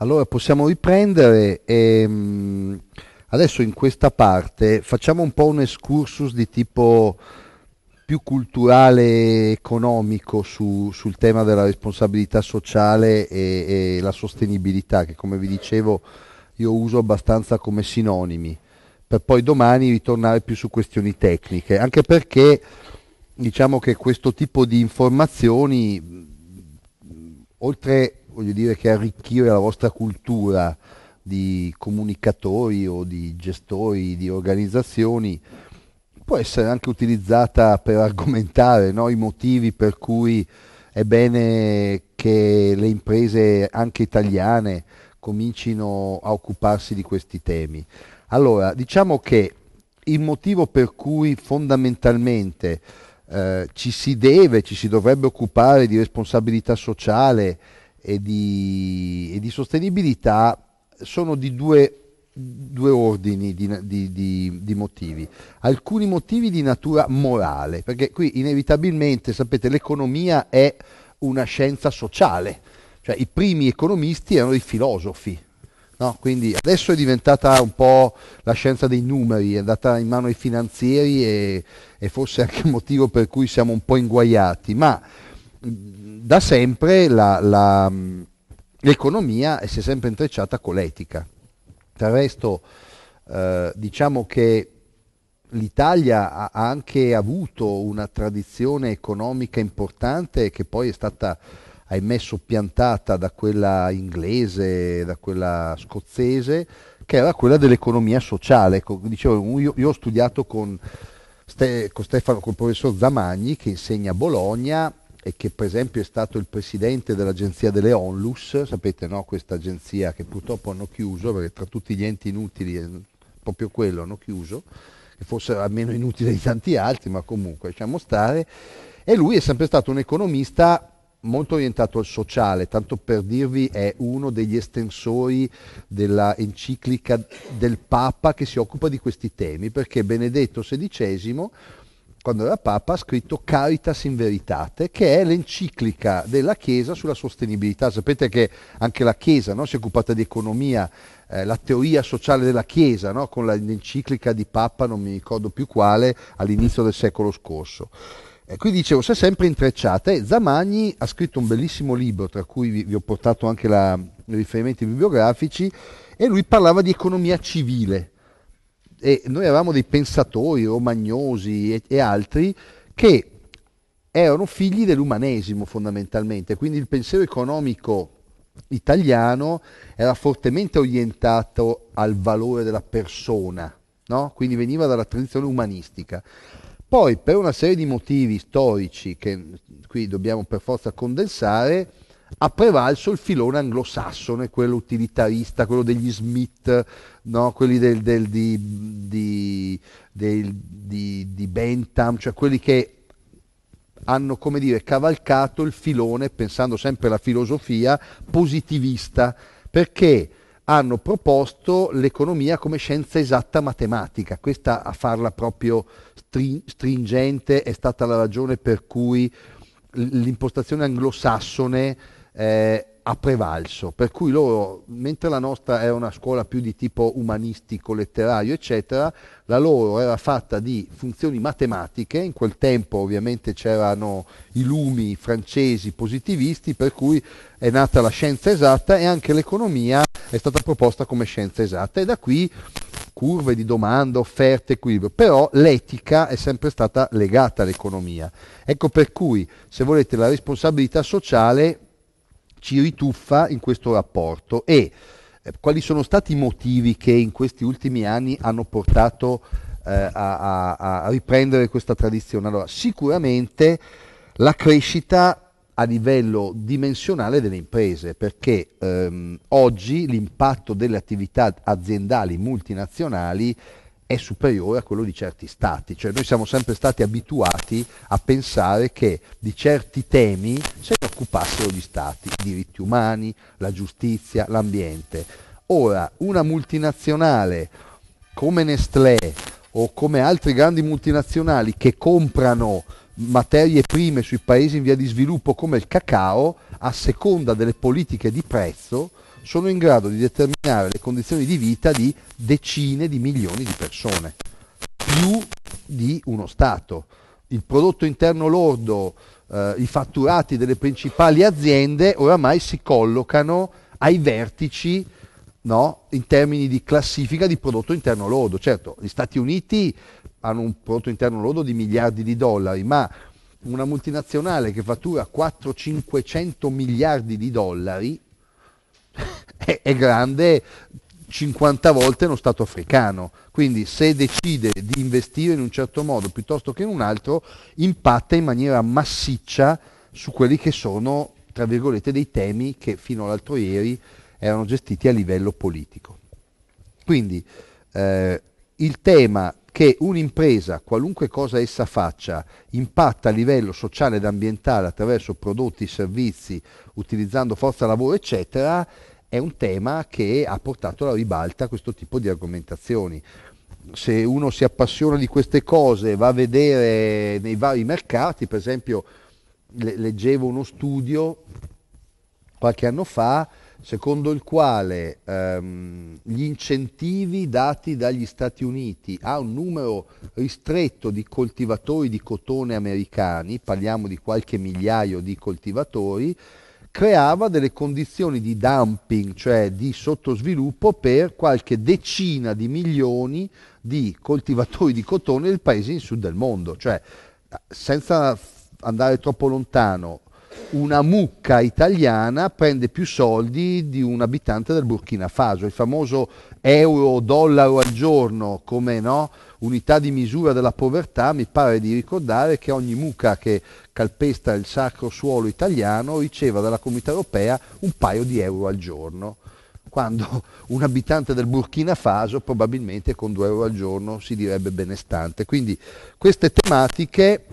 Allora possiamo riprendere e mm, adesso in questa parte facciamo un po' un excursus di tipo più culturale economico su, sul tema della responsabilità sociale e, e, la sostenibilità che come vi dicevo io uso abbastanza come sinonimi per poi domani ritornare più su questioni tecniche anche perché diciamo che questo tipo di informazioni mm, oltre voglio dire, che arricchire la vostra cultura di comunicatori o di gestori di organizzazioni può essere anche utilizzata per argomentare no? i motivi per cui è bene che le imprese anche italiane comincino a occuparsi di questi temi. Allora, diciamo che il motivo per cui fondamentalmente eh, ci si deve, ci si dovrebbe occupare di responsabilità sociale e di, e di sostenibilità sono di due, due ordini di, di, di, motivi. Alcuni motivi di natura morale, perché qui inevitabilmente, sapete, l'economia è una scienza sociale, cioè i primi economisti erano i filosofi. No? Quindi adesso è diventata un po' la scienza dei numeri, è andata in mano ai finanzieri e, e forse anche il motivo per cui siamo un po' inguaiati, ma da sempre la, la, mm, l'economia si è sempre intrecciata con l'etica. Del resto eh, diciamo che l'Italia ha anche avuto una tradizione economica importante che poi è stata ahimè soppiantata da quella inglese, da quella scozzese, che era quella dell'economia sociale. Ecco, dicevo, io, io ho studiato con, Ste- con, Stefano, con il professor Zamagni che insegna a Bologna e che per esempio è stato il presidente dell'agenzia delle Onlus, sapete no, questa agenzia che purtroppo hanno chiuso, perché tra tutti gli enti inutili è proprio quello hanno chiuso, che forse era meno inutile di tanti altri, ma comunque lasciamo stare, e lui è sempre stato un economista molto orientato al sociale, tanto per dirvi è uno degli estensori della enciclica del Papa che si occupa di questi temi, perché Benedetto XVI quando era Papa, ha scritto Caritas in Veritate, che è l'enciclica della Chiesa sulla sostenibilità. Sapete che anche la Chiesa no, si è occupata di economia, eh, la teoria sociale della Chiesa, no, con l'enciclica di Papa, non mi ricordo più quale, all'inizio del secolo scorso. E qui dicevo, si è sempre intrecciate, Zamagni ha scritto un bellissimo libro, tra cui vi, vi ho portato anche la, i riferimenti bibliografici, e lui parlava di economia civile, e noi avevamo dei pensatori romagnosi e, e altri che erano figli dell'umanesimo fondamentalmente, quindi il pensiero economico italiano era fortemente orientato al valore della persona, no? quindi veniva dalla tradizione umanistica. Poi per una serie di motivi storici che qui dobbiamo per forza condensare, ha prevalso il filone anglosassone, quello utilitarista, quello degli Smith, no? quelli del, del, di, di, del, di, di Bentham, cioè quelli che hanno, come dire, cavalcato il filone, pensando sempre alla filosofia, positivista, perché hanno proposto l'economia come scienza esatta matematica. Questa a farla proprio stringente è stata la ragione per cui l'impostazione anglosassone eh, ha prevalso, per cui loro, mentre la nostra era una scuola più di tipo umanistico, letterario, eccetera, la loro era fatta di funzioni matematiche, in quel tempo ovviamente c'erano i lumi francesi positivisti, per cui è nata la scienza esatta e anche l'economia è stata proposta come scienza esatta e da qui curve di domanda, offerte, equilibrio, però l'etica è sempre stata legata all'economia. Ecco per cui se volete la responsabilità sociale ci rituffa in questo rapporto e eh, quali sono stati i motivi che in questi ultimi anni hanno portato eh, a, a, a, riprendere questa tradizione? Allora, sicuramente la crescita a livello dimensionale delle imprese, perché ehm, oggi l'impatto delle attività aziendali multinazionali è superiore a quello di certi stati, cioè noi siamo sempre stati abituati a pensare che di certi temi se ne occupassero gli stati, i diritti umani, la giustizia, l'ambiente. Ora, una multinazionale come Nestlé o come altre grandi multinazionali che comprano materie prime sui paesi in via di sviluppo come il cacao, a seconda delle politiche di prezzo, sono in grado di determinare le condizioni di vita di decine di milioni di persone, più di uno Stato. Il prodotto interno lordo, eh, i fatturati delle principali aziende oramai si collocano ai vertici no, in termini di classifica di prodotto interno lordo. Certo, gli Stati Uniti hanno un prodotto interno lordo di miliardi di dollari, ma una multinazionale che fattura 400 500 miliardi di dollari è, è grande 50 volte uno Stato africano. Quindi se decide di investire in un certo modo piuttosto che in un altro, impatta in maniera massiccia su quelli che sono, tra virgolette, dei temi che fino all'altro ieri erano gestiti a livello politico. Quindi eh, il tema che un'impresa, qualunque cosa essa faccia, impatta a livello sociale ed ambientale attraverso prodotti, servizi, utilizzando forza lavoro, eccetera, è un tema che ha portato alla ribalta questo tipo di argomentazioni. Se uno si appassiona di queste cose, va a vedere nei vari mercati, per esempio leggevo uno studio qualche anno fa, secondo il quale ehm, gli incentivi dati dagli Stati Uniti a un numero ristretto di coltivatori di cotone americani, parliamo di qualche migliaio di coltivatori, creava delle condizioni di dumping, cioè di sottosviluppo per qualche decina di milioni di coltivatori di cotone del paese in sud del mondo, cioè senza andare troppo lontano, una mucca italiana prende più soldi di un abitante del Burkina Faso, il famoso euro-dollaro al giorno come no? unità di misura della povertà, mi pare di ricordare che ogni mucca che calpesta il sacro suolo italiano riceva dalla comunità europea un paio di euro al giorno quando un abitante del Burkina Faso probabilmente con 2 euro al giorno si direbbe benestante. Quindi queste tematiche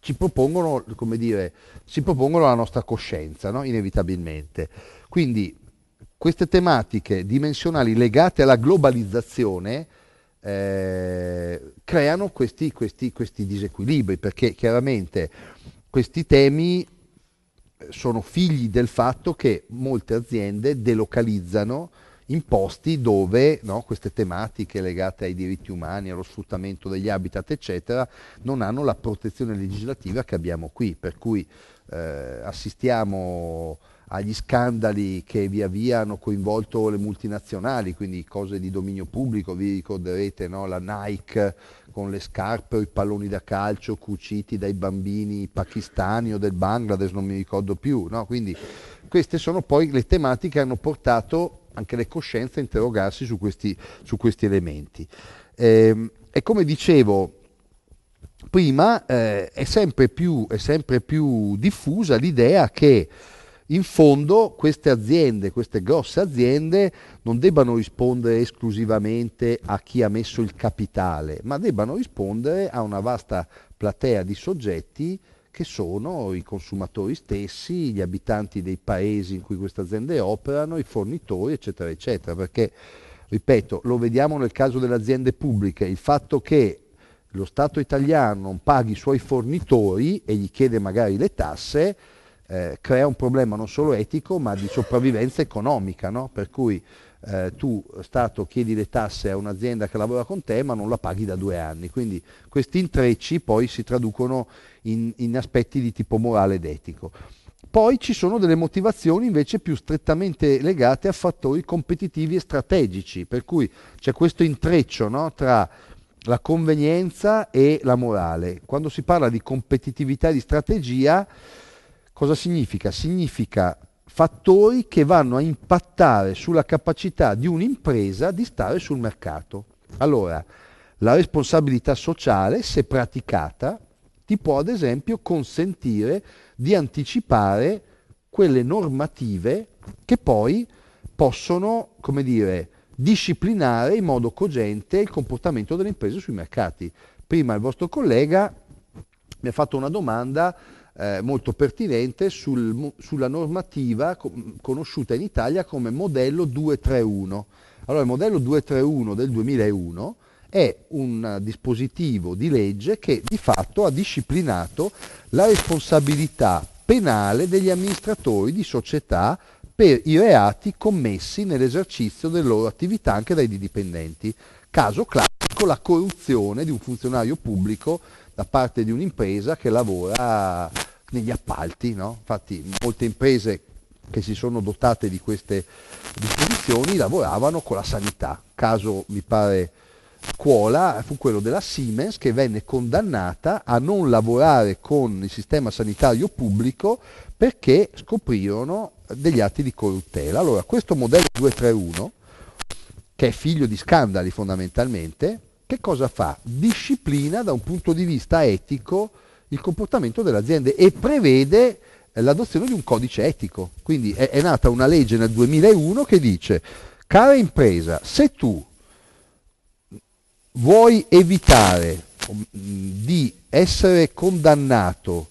ci propongono, come dire, si propongono alla nostra coscienza, no? inevitabilmente. Quindi queste tematiche dimensionali legate alla globalizzazione eh, creano questi, questi, questi disequilibri, perché chiaramente questi temi eh, sono figli del fatto che molte aziende delocalizzano in posti dove no, queste tematiche legate ai diritti umani, allo sfruttamento degli habitat, eccetera, non hanno la protezione legislativa che abbiamo qui, per cui eh, assistiamo agli scandali che via via hanno coinvolto le multinazionali, quindi cose di dominio pubblico, vi ricorderete no? la Nike con le scarpe o i palloni da calcio cuciti dai bambini pakistani o del Bangladesh, non mi ricordo più. No? Quindi queste sono poi le tematiche che hanno portato anche le coscienze a interrogarsi su questi, su questi elementi. Eh, e come dicevo prima, eh, è, sempre più, è, sempre più, diffusa l'idea che in fondo queste aziende, queste grosse aziende, non debbano rispondere esclusivamente a chi ha messo il capitale, ma debbano rispondere a una vasta platea di soggetti che sono i consumatori stessi, gli abitanti dei paesi in cui queste aziende operano, i fornitori, eccetera, eccetera. Perché, ripeto, lo vediamo nel caso delle aziende pubbliche, il fatto che lo Stato italiano non paghi i suoi fornitori e gli chiede magari le tasse, eh, crea un problema non solo etico ma di sopravvivenza economica, no? per cui eh, tu Stato chiedi le tasse a un'azienda che lavora con te ma non la paghi da due anni, quindi questi intrecci poi si traducono in, in aspetti di tipo morale ed etico. Poi ci sono delle motivazioni invece più strettamente legate a fattori competitivi e strategici, per cui c'è questo intreccio no, tra la convenienza e la morale. Quando si parla di competitività e di strategia, cosa significa? Significa fattori che vanno a impattare sulla capacità di un'impresa di stare sul mercato. Allora, la responsabilità sociale, se praticata, ti può ad esempio consentire di anticipare quelle normative che poi possono, come dire, disciplinare in modo cogente il comportamento delle imprese sui mercati. Prima il vostro collega mi ha fatto una domanda eh, molto pertinente sul, sulla normativa conosciuta in Italia come modello 231. Allora il modello 231 del 2001 è un dispositivo di legge che di fatto ha disciplinato la responsabilità penale degli amministratori di società per i reati commessi nell'esercizio delle loro attività anche dai dipendenti. Caso classico, la corruzione di un funzionario pubblico da parte di un'impresa che lavora negli appalti. No? Infatti molte imprese che si sono dotate di queste disposizioni lavoravano con la sanità. Caso mi pare scuola fu quello della Siemens che venne condannata a non lavorare con il sistema sanitario pubblico perché scoprirono degli atti di corruttela. Allora, questo modello 231, che è figlio di scandali fondamentalmente, che cosa fa? Disciplina da un punto di vista etico il comportamento delle aziende e prevede l'adozione di un codice etico. Quindi è, è nata una legge nel 2001 che dice, cara impresa, se tu vuoi evitare mm, di essere condannato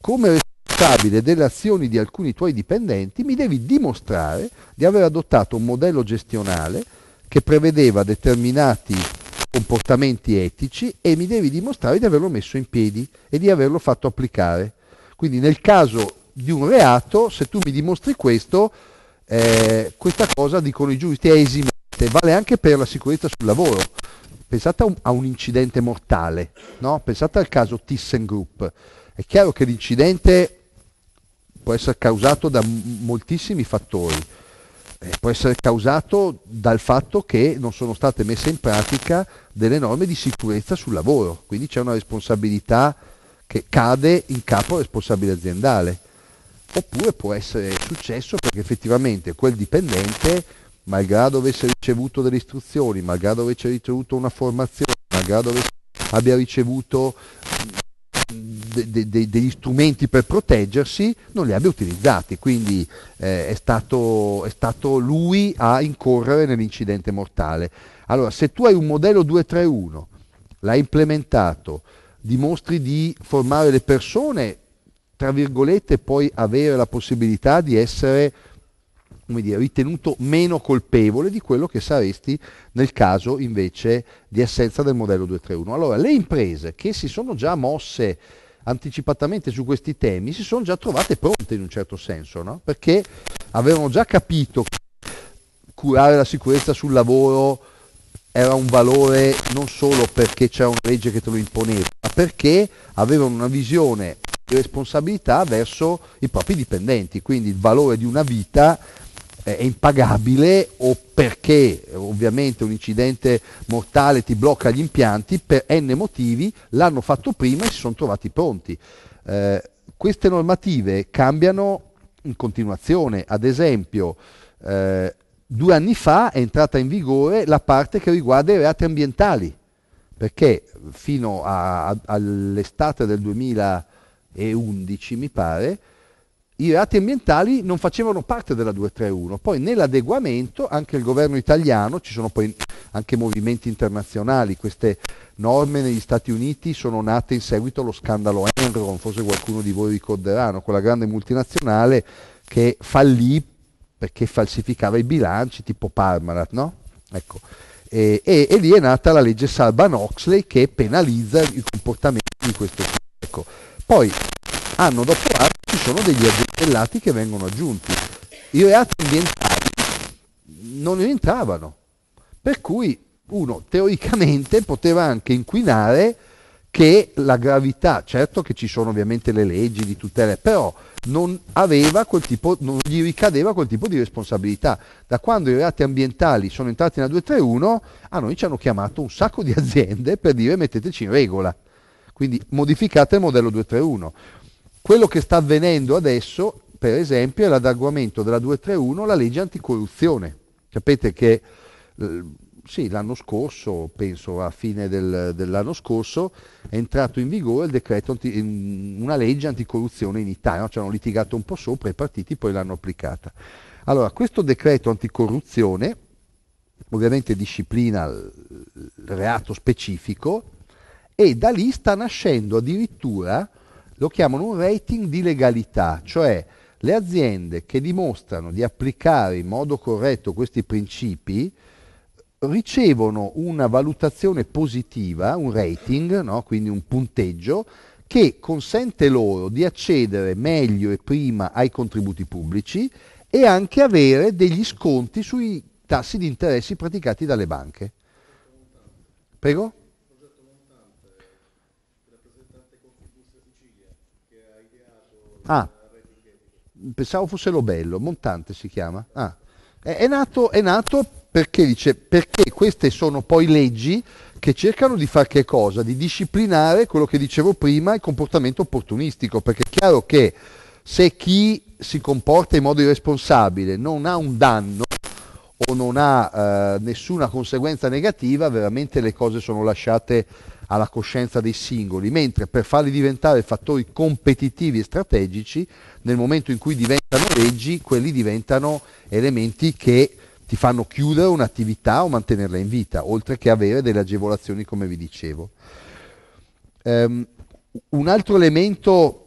come responsabile delle azioni di alcuni tuoi dipendenti, mi devi dimostrare di aver adottato un modello gestionale che prevedeva determinati comportamenti etici e mi devi dimostrare di averlo messo in piedi e di averlo fatto applicare. Quindi nel caso di un reato, se tu mi dimostri questo, eh, questa cosa, dicono i giuristi, è esimente, vale anche per la sicurezza sul lavoro pensate a un, a un incidente mortale, no? pensate al caso ThyssenKrupp. È chiaro che l'incidente può essere causato da moltissimi fattori, eh, può essere causato dal fatto che non sono state messe in pratica delle norme di sicurezza sul lavoro, quindi c'è una responsabilità che cade in capo al responsabile aziendale. Oppure può essere successo perché effettivamente quel dipendente malgrado avesse ricevuto delle istruzioni, malgrado avesse ricevuto una formazione, malgrado abbia ricevuto mm, de, de, de, degli strumenti per proteggersi, non li abbia utilizzati. Quindi eh, è, stato, è stato lui a incorrere nell'incidente mortale. Allora, se tu hai un modello 231, l'hai implementato, dimostri di formare le persone, tra virgolette, puoi avere la possibilità di essere dire, ritenuto meno colpevole di quello che saresti nel caso invece di assenza del modello 231. Allora, le imprese che si sono già mosse anticipatamente su questi temi si sono già trovate pronte in un certo senso, no? perché avevano già capito che curare la sicurezza sul lavoro era un valore non solo perché c'era una legge che te lo imponeva, ma perché avevano una visione di responsabilità verso i propri dipendenti, quindi il valore di una vita è impagabile o perché ovviamente un incidente mortale ti blocca gli impianti, per n motivi l'hanno fatto prima e si sono trovati pronti. Eh, queste normative cambiano in continuazione, ad esempio eh, due anni fa è entrata in vigore la parte che riguarda i reati ambientali, perché fino a, a, all'estate del 2011 mi pare i reati ambientali non facevano parte della 231. Poi nell'adeguamento anche il governo italiano, ci sono poi anche movimenti internazionali, queste norme negli Stati Uniti sono nate in seguito allo scandalo Enron, forse qualcuno di voi ricorderà, quella grande multinazionale che fallì perché falsificava i bilanci tipo Parmalat, no? Ecco. E, e, e, lì è nata la legge salban oxley che penalizza il comportamento di questo tipo. Ecco. Poi, anno dopo anno, ci sono degli aggiornamenti e lati che vengono aggiunti. I reati ambientali non rientravano, per cui uno teoricamente poteva anche inquinare che la gravità, certo che ci sono ovviamente le leggi di tutela, però non, aveva quel tipo, non gli ricadeva quel tipo di responsabilità. Da quando i reati ambientali sono entrati nella 231, a noi ci hanno chiamato un sacco di aziende per dire metteteci in regola. Quindi modificate il modello 231. Quello che sta avvenendo adesso, per esempio, è l'adarguamento della 231, la legge anticorruzione. Sapete che eh, sì, l'anno scorso, penso a fine del, dell'anno scorso, è entrato in vigore anti, una legge anticorruzione in Italia, no? ci hanno litigato un po' sopra i partiti poi l'hanno applicata. Allora, questo decreto anticorruzione ovviamente disciplina il reato specifico e da lì sta nascendo addirittura lo chiamano un rating di legalità, cioè le aziende che dimostrano di applicare in modo corretto questi principi ricevono una valutazione positiva, un rating, no? quindi un punteggio, che consente loro di accedere meglio e prima ai contributi pubblici e anche avere degli sconti sui tassi di interessi praticati dalle banche. Prego? Ah, pensavo fosse lo bello, Montante si chiama. Ah. È, è, nato, è nato perché dice, perché queste sono poi leggi che cercano di fare che cosa? Di disciplinare quello che dicevo prima, il comportamento opportunistico, perché è chiaro che se chi si comporta in modo irresponsabile non ha un danno o non ha eh, nessuna conseguenza negativa, veramente le cose sono lasciate alla coscienza dei singoli, mentre per farli diventare fattori competitivi e strategici, nel momento in cui diventano leggi, quelli diventano elementi che ti fanno chiudere un'attività o mantenerla in vita, oltre che avere delle agevolazioni, come vi dicevo. Um, un altro elemento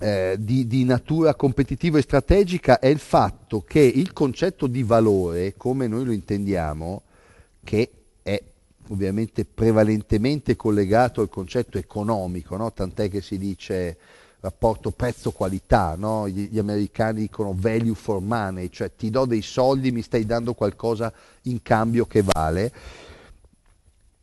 eh, di, di, natura competitiva e strategica è il fatto che il concetto di valore, come noi lo intendiamo, che ovviamente prevalentemente collegato al concetto economico, no? tant'è che si dice rapporto prezzo-qualità, no? gli, gli, americani dicono value for money, cioè ti do dei soldi, mi stai dando qualcosa in cambio che vale,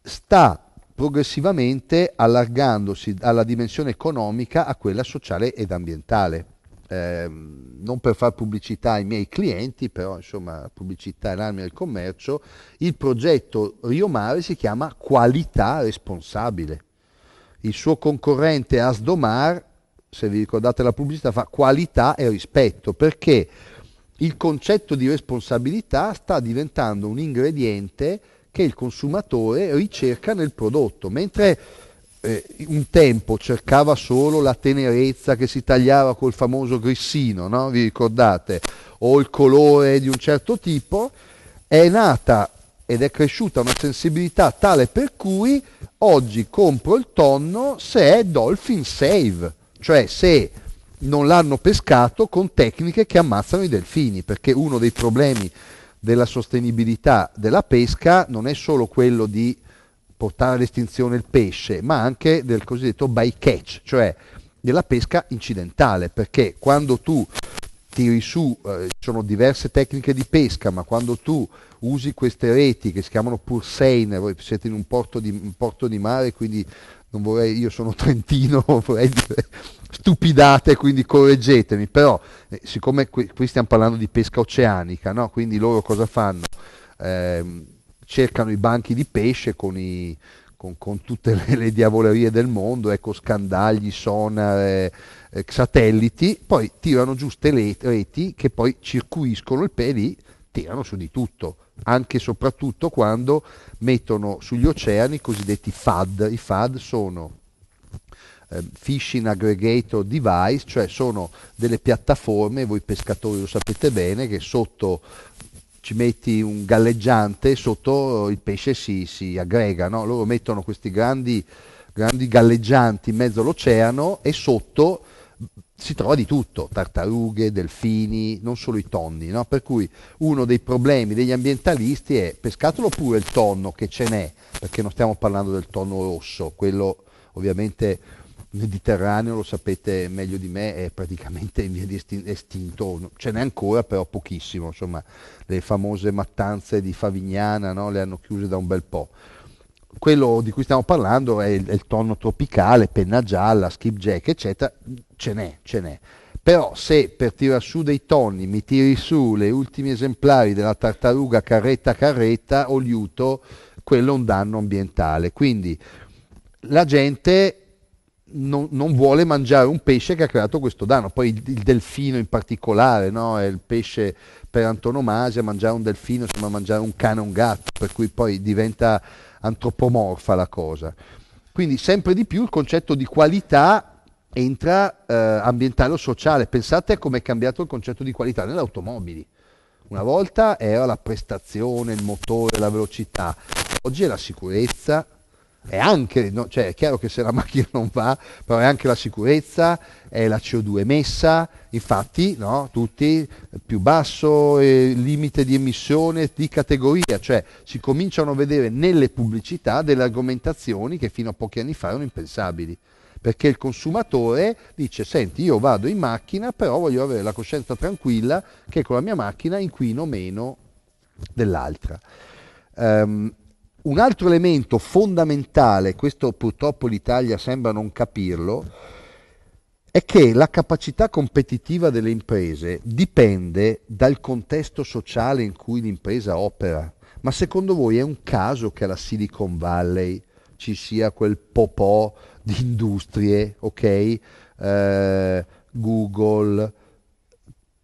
sta progressivamente allargandosi dalla dimensione economica a quella sociale ed ambientale. Ehm, non per fare pubblicità ai miei clienti, però insomma pubblicità è l'arma del commercio, il progetto Rio Mare si chiama Qualità Responsabile. Il suo concorrente Asdomar, se vi ricordate la pubblicità, fa qualità e rispetto, perché il concetto di responsabilità sta diventando un ingrediente che il consumatore ricerca nel prodotto, mentre eh, un tempo cercava solo la tenerezza che si tagliava col famoso grissino, no? vi ricordate, o il colore di un certo tipo, è nata ed è cresciuta una sensibilità tale per cui oggi compro il tonno se è dolphin save, cioè se non l'hanno pescato con tecniche che ammazzano i delfini, perché uno dei problemi della sostenibilità della pesca non è solo quello di portare all'estinzione il pesce, ma anche del cosiddetto bycatch, cioè della pesca incidentale, perché quando tu tiri su, eh, sono diverse tecniche di pesca, ma quando tu usi queste reti che si chiamano purseine, voi siete in un porto di, un porto di mare, quindi non vorrei, io sono trentino, vorrei dire stupidate, quindi correggetemi, però eh, siccome qui, qui, stiamo parlando di pesca oceanica, no? quindi loro cosa fanno? Eh, cercano i banchi di pesce con, i, con, con tutte le, le, diavolerie del mondo, ecco, scandagli, sonar, eh, eh, satelliti, poi tirano giù ste reti che poi circuiscono il peli, tirano su di tutto, anche e soprattutto quando mettono sugli oceani i cosiddetti FAD. I FAD sono ehm, Fishing Aggregator Device, cioè sono delle piattaforme, voi pescatori lo sapete bene, che sotto ci metti un galleggiante, sotto il pesce si, si aggrega, no? loro mettono questi grandi, grandi galleggianti in mezzo all'oceano e sotto si trova di tutto, tartarughe, delfini, non solo i tonni, no? per cui uno dei problemi degli ambientalisti è pescatelo pure il tonno che ce n'è, perché non stiamo parlando del tonno rosso, quello ovviamente Mediterraneo, lo sapete meglio di me, è praticamente in via di estinto, ce n'è ancora però pochissimo, insomma le famose mattanze di Favignana no? le hanno chiuse da un bel po'. Quello di cui stiamo parlando è il, è il tonno tropicale, penna gialla, skipjack, eccetera, ce n'è, ce n'è. Però se per tirar su dei tonni mi tiri su le ultimi esemplari della tartaruga carretta carretta o liuto, quello è un danno ambientale. Quindi la gente non, non, vuole mangiare un pesce che ha creato questo danno. Poi il, il delfino in particolare no? è il pesce per antonomasia, mangiare un delfino insomma mangiare un cane o un gatto, per cui poi diventa antropomorfa la cosa. Quindi sempre di più il concetto di qualità entra eh, ambientale o sociale. Pensate a come è cambiato il concetto di qualità nelle automobili. Una volta era la prestazione, il motore, la velocità, oggi è la sicurezza, è anche, no, cioè è chiaro che se la macchina non va, però è anche la sicurezza, è la CO2 emessa, infatti no, tutti più basso eh, limite di emissione di categoria, cioè si cominciano a vedere nelle pubblicità delle argomentazioni che fino a pochi anni fa erano impensabili perché il consumatore dice senti io vado in macchina però voglio avere la coscienza tranquilla che con la mia macchina inquino meno dell'altra. Um, un altro elemento fondamentale, questo purtroppo l'Italia sembra non capirlo, è che la capacità competitiva delle imprese dipende dal contesto sociale in cui l'impresa opera. Ma secondo voi è un caso che alla Silicon Valley ci sia quel popò di industrie, ok? Eh, Google,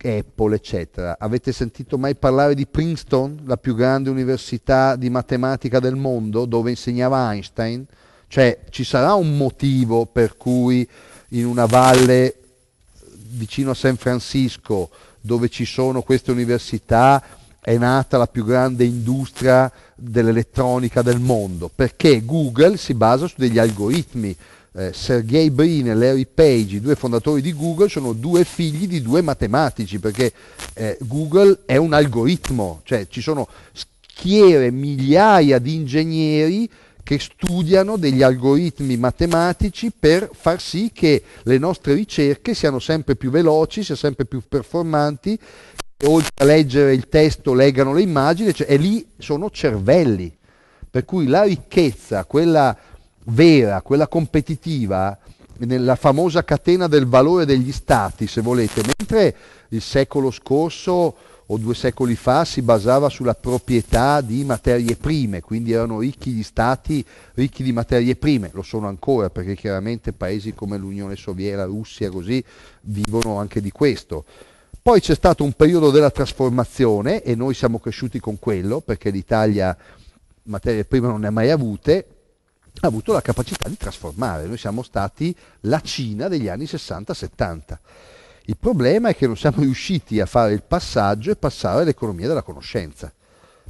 Apple, eccetera. Avete sentito mai parlare di Princeton, la più grande università di matematica del mondo, dove insegnava Einstein? Cioè, ci sarà un motivo per cui in una valle vicino a San Francisco, dove ci sono queste università, è nata la più grande industria dell'elettronica del mondo, perché Google si basa su degli algoritmi eh, Sergey Brin e Larry Page, i due fondatori di Google, sono due figli di due matematici, perché eh, Google è un algoritmo, cioè ci sono schiere, migliaia di ingegneri che studiano degli algoritmi matematici per far sì che le nostre ricerche siano sempre più veloci, siano sempre più performanti, che oltre a leggere il testo legano le immagini, cioè, e lì sono cervelli. Per cui la ricchezza, quella vera, quella competitiva, nella famosa catena del valore degli stati, se volete, mentre il secolo scorso o due secoli fa si basava sulla proprietà di materie prime, quindi erano ricchi gli stati, ricchi di materie prime, lo sono ancora perché chiaramente paesi come l'Unione Sovietica, Russia così vivono anche di questo. Poi c'è stato un periodo della trasformazione e noi siamo cresciuti con quello perché l'Italia materie prime non ne ha mai avute, ha avuto la capacità di trasformare. Noi siamo stati la Cina degli anni 60-70. Il problema è che non siamo riusciti a fare il passaggio e passare all'economia della conoscenza.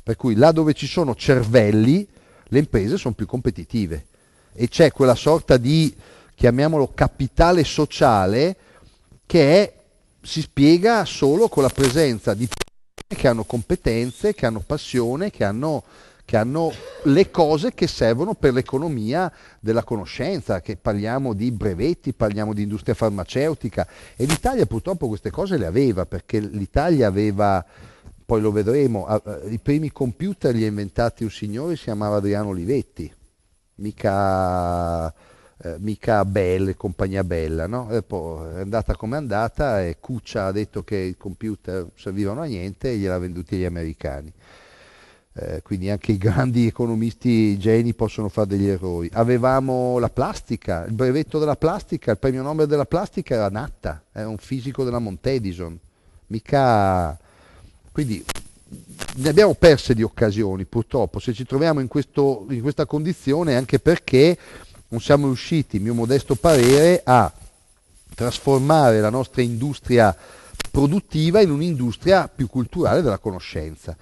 Per cui là dove ci sono cervelli, le imprese sono più competitive. E c'è quella sorta di, chiamiamolo, capitale sociale che è, si spiega solo con la presenza di persone che hanno competenze, che hanno passione, che hanno che hanno le cose che servono per l'economia della conoscenza, che parliamo di brevetti, parliamo di industria farmaceutica e l'Italia purtroppo queste cose le aveva perché l'Italia aveva, poi lo vedremo, i primi computer li ha inventati un signore, si chiamava Adriano Olivetti, mica... Eh, mica Bell, compagnia bella, no? E poi è andata come è andata e Cuccia ha detto che i computer servivano a niente e gliel'ha venduti gli americani. Eh, quindi anche i grandi economisti geni possono fare degli errori. Avevamo la plastica, il brevetto della plastica, il premio Nobel della plastica era Natta, era un fisico della Montedison, mica... Quindi ne abbiamo perse di occasioni purtroppo, se ci troviamo in, questo, in questa condizione è anche perché non siamo riusciti, mio modesto parere, a trasformare la nostra industria produttiva in un'industria più culturale della conoscenza.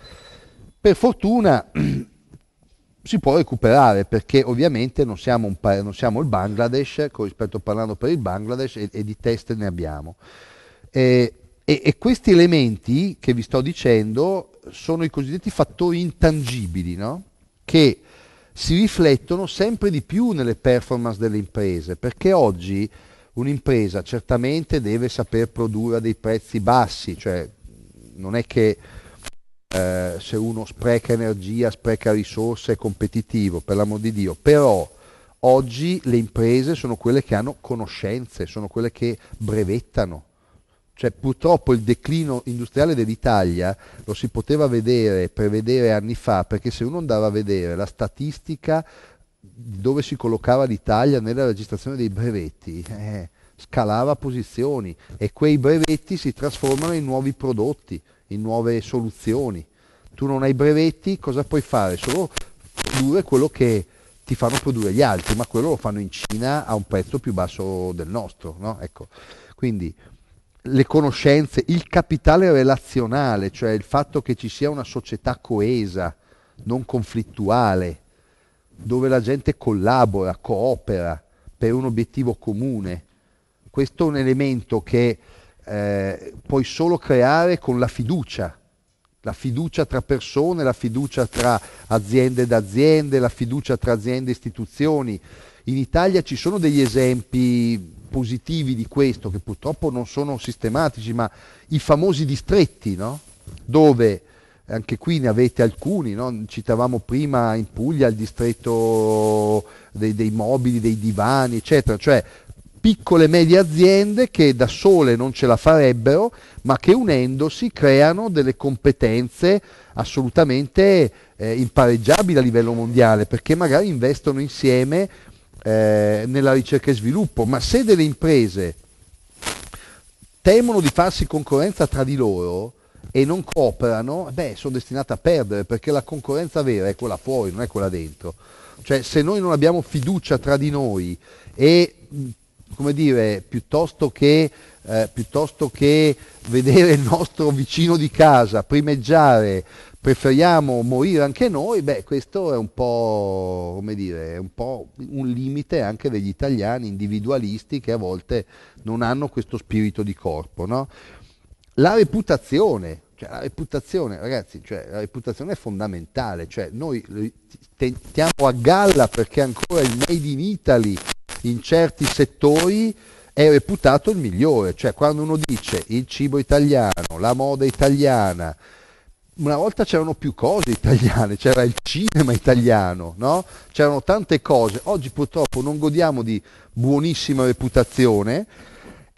Per fortuna si può recuperare perché ovviamente non siamo, un pa- non siamo il Bangladesh, con rispetto parlando per il Bangladesh, e, e di test ne abbiamo. E, e, e, questi elementi che vi sto dicendo sono i cosiddetti fattori intangibili, no? che si riflettono sempre di più nelle performance delle imprese, perché oggi un'impresa certamente deve saper produrre a dei prezzi bassi, cioè non è che eh, se uno spreca energia, spreca risorse, è competitivo, per l'amor di Dio, però oggi le imprese sono quelle che hanno conoscenze, sono quelle che brevettano. Cioè, purtroppo il declino industriale dell'Italia lo si poteva vedere, prevedere anni fa, perché se uno andava a vedere la statistica dove si collocava l'Italia nella registrazione dei brevetti, eh, scalava posizioni e quei brevetti si trasformano in nuovi prodotti in nuove soluzioni. Tu non hai brevetti, cosa puoi fare? Solo produrre quello che ti fanno produrre gli altri, ma quello lo fanno in Cina a un prezzo più basso del nostro. No? Ecco. Quindi le conoscenze, il capitale relazionale, cioè il fatto che ci sia una società coesa, non conflittuale, dove la gente collabora, coopera per un obiettivo comune. Questo è un elemento che eh, puoi solo creare con la fiducia, la fiducia tra persone, la fiducia tra aziende ed aziende, la fiducia tra aziende e istituzioni. In Italia ci sono degli esempi positivi di questo che purtroppo non sono sistematici, ma i famosi distretti, no? dove anche qui ne avete alcuni, no? citavamo prima in Puglia il distretto dei, dei mobili, dei divani, eccetera, cioè piccole e medie aziende che da sole non ce la farebbero, ma che unendosi creano delle competenze assolutamente eh, impareggiabili a livello mondiale, perché magari investono insieme eh, nella ricerca e sviluppo. Ma se delle imprese temono di farsi concorrenza tra di loro, e non cooperano, beh, sono destinate a perdere perché la concorrenza vera è quella fuori, non è quella dentro. Cioè, se noi non abbiamo fiducia tra di noi e come dire, piuttosto che, eh, piuttosto che vedere il nostro vicino di casa primeggiare, preferiamo morire anche noi, beh, questo è un po', come dire, un, po un limite anche degli italiani individualisti che a volte non hanno questo spirito di corpo, no? La reputazione, cioè la reputazione, ragazzi, cioè la reputazione è fondamentale, cioè noi eh, tentiamo a galla perché ancora il Made in Italy in certi settori è reputato il migliore, cioè quando uno dice il cibo italiano, la moda italiana, una volta c'erano più cose italiane, c'era il cinema italiano, no? c'erano tante cose, oggi purtroppo non godiamo di buonissima reputazione,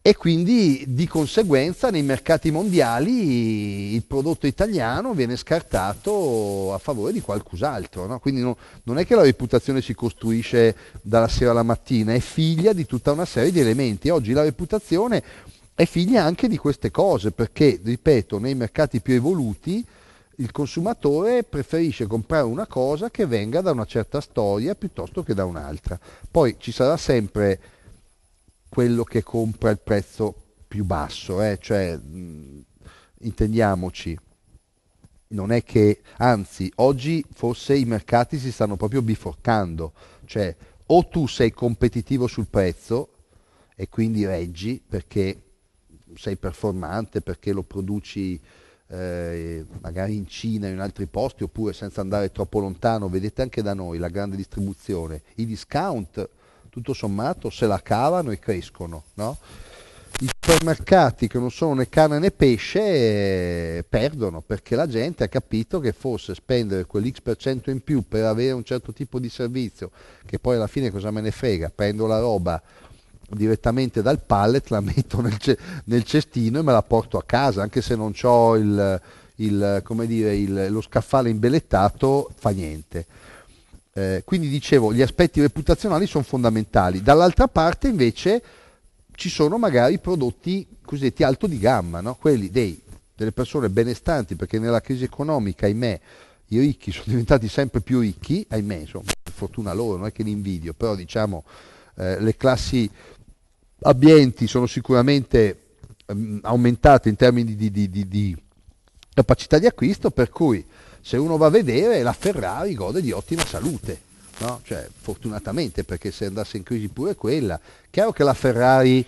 e quindi di conseguenza nei mercati mondiali il prodotto italiano viene scartato a favore di qualcos'altro. No? Quindi no, non è che la reputazione si costruisce dalla sera alla mattina, è figlia di tutta una serie di elementi. Oggi la reputazione è figlia anche di queste cose, perché, ripeto, nei mercati più evoluti il consumatore preferisce comprare una cosa che venga da una certa storia piuttosto che da un'altra. Poi ci sarà sempre quello che compra il prezzo più basso, eh? cioè mh, mm, intendiamoci, non è che, anzi, oggi forse i mercati si stanno proprio biforcando, cioè o tu sei competitivo sul prezzo e quindi reggi perché sei performante, perché lo produci eh, magari in Cina e in altri posti, oppure senza andare troppo lontano, vedete anche da noi la grande distribuzione, i discount tutto sommato se la cavano e crescono. No? I supermercati che non sono né carne né pesce eh, perdono perché la gente ha capito che forse spendere quell'X% in più per avere un certo tipo di servizio, che poi alla fine cosa me ne frega, prendo la roba direttamente dal pallet, la metto nel, ce- nel cestino e me la porto a casa, anche se non ho il, il, dire, il, lo scaffale imbellettato, fa niente. Eh, quindi dicevo, gli aspetti reputazionali sono fondamentali. Dall'altra parte invece ci sono magari prodotti cosiddetti alto di gamma, no? quelli dei, delle persone benestanti, perché nella crisi economica, ahimè, i ricchi sono diventati sempre più ricchi, ahimè, insomma, per fortuna loro, non è che li invidio, però diciamo eh, le classi abbienti sono sicuramente um, aumentate in termini di, di, di, di capacità di acquisto, per cui se uno va a vedere la Ferrari gode di ottima salute. No? Cioè, fortunatamente perché se andasse in crisi pure quella, chiaro che la Ferrari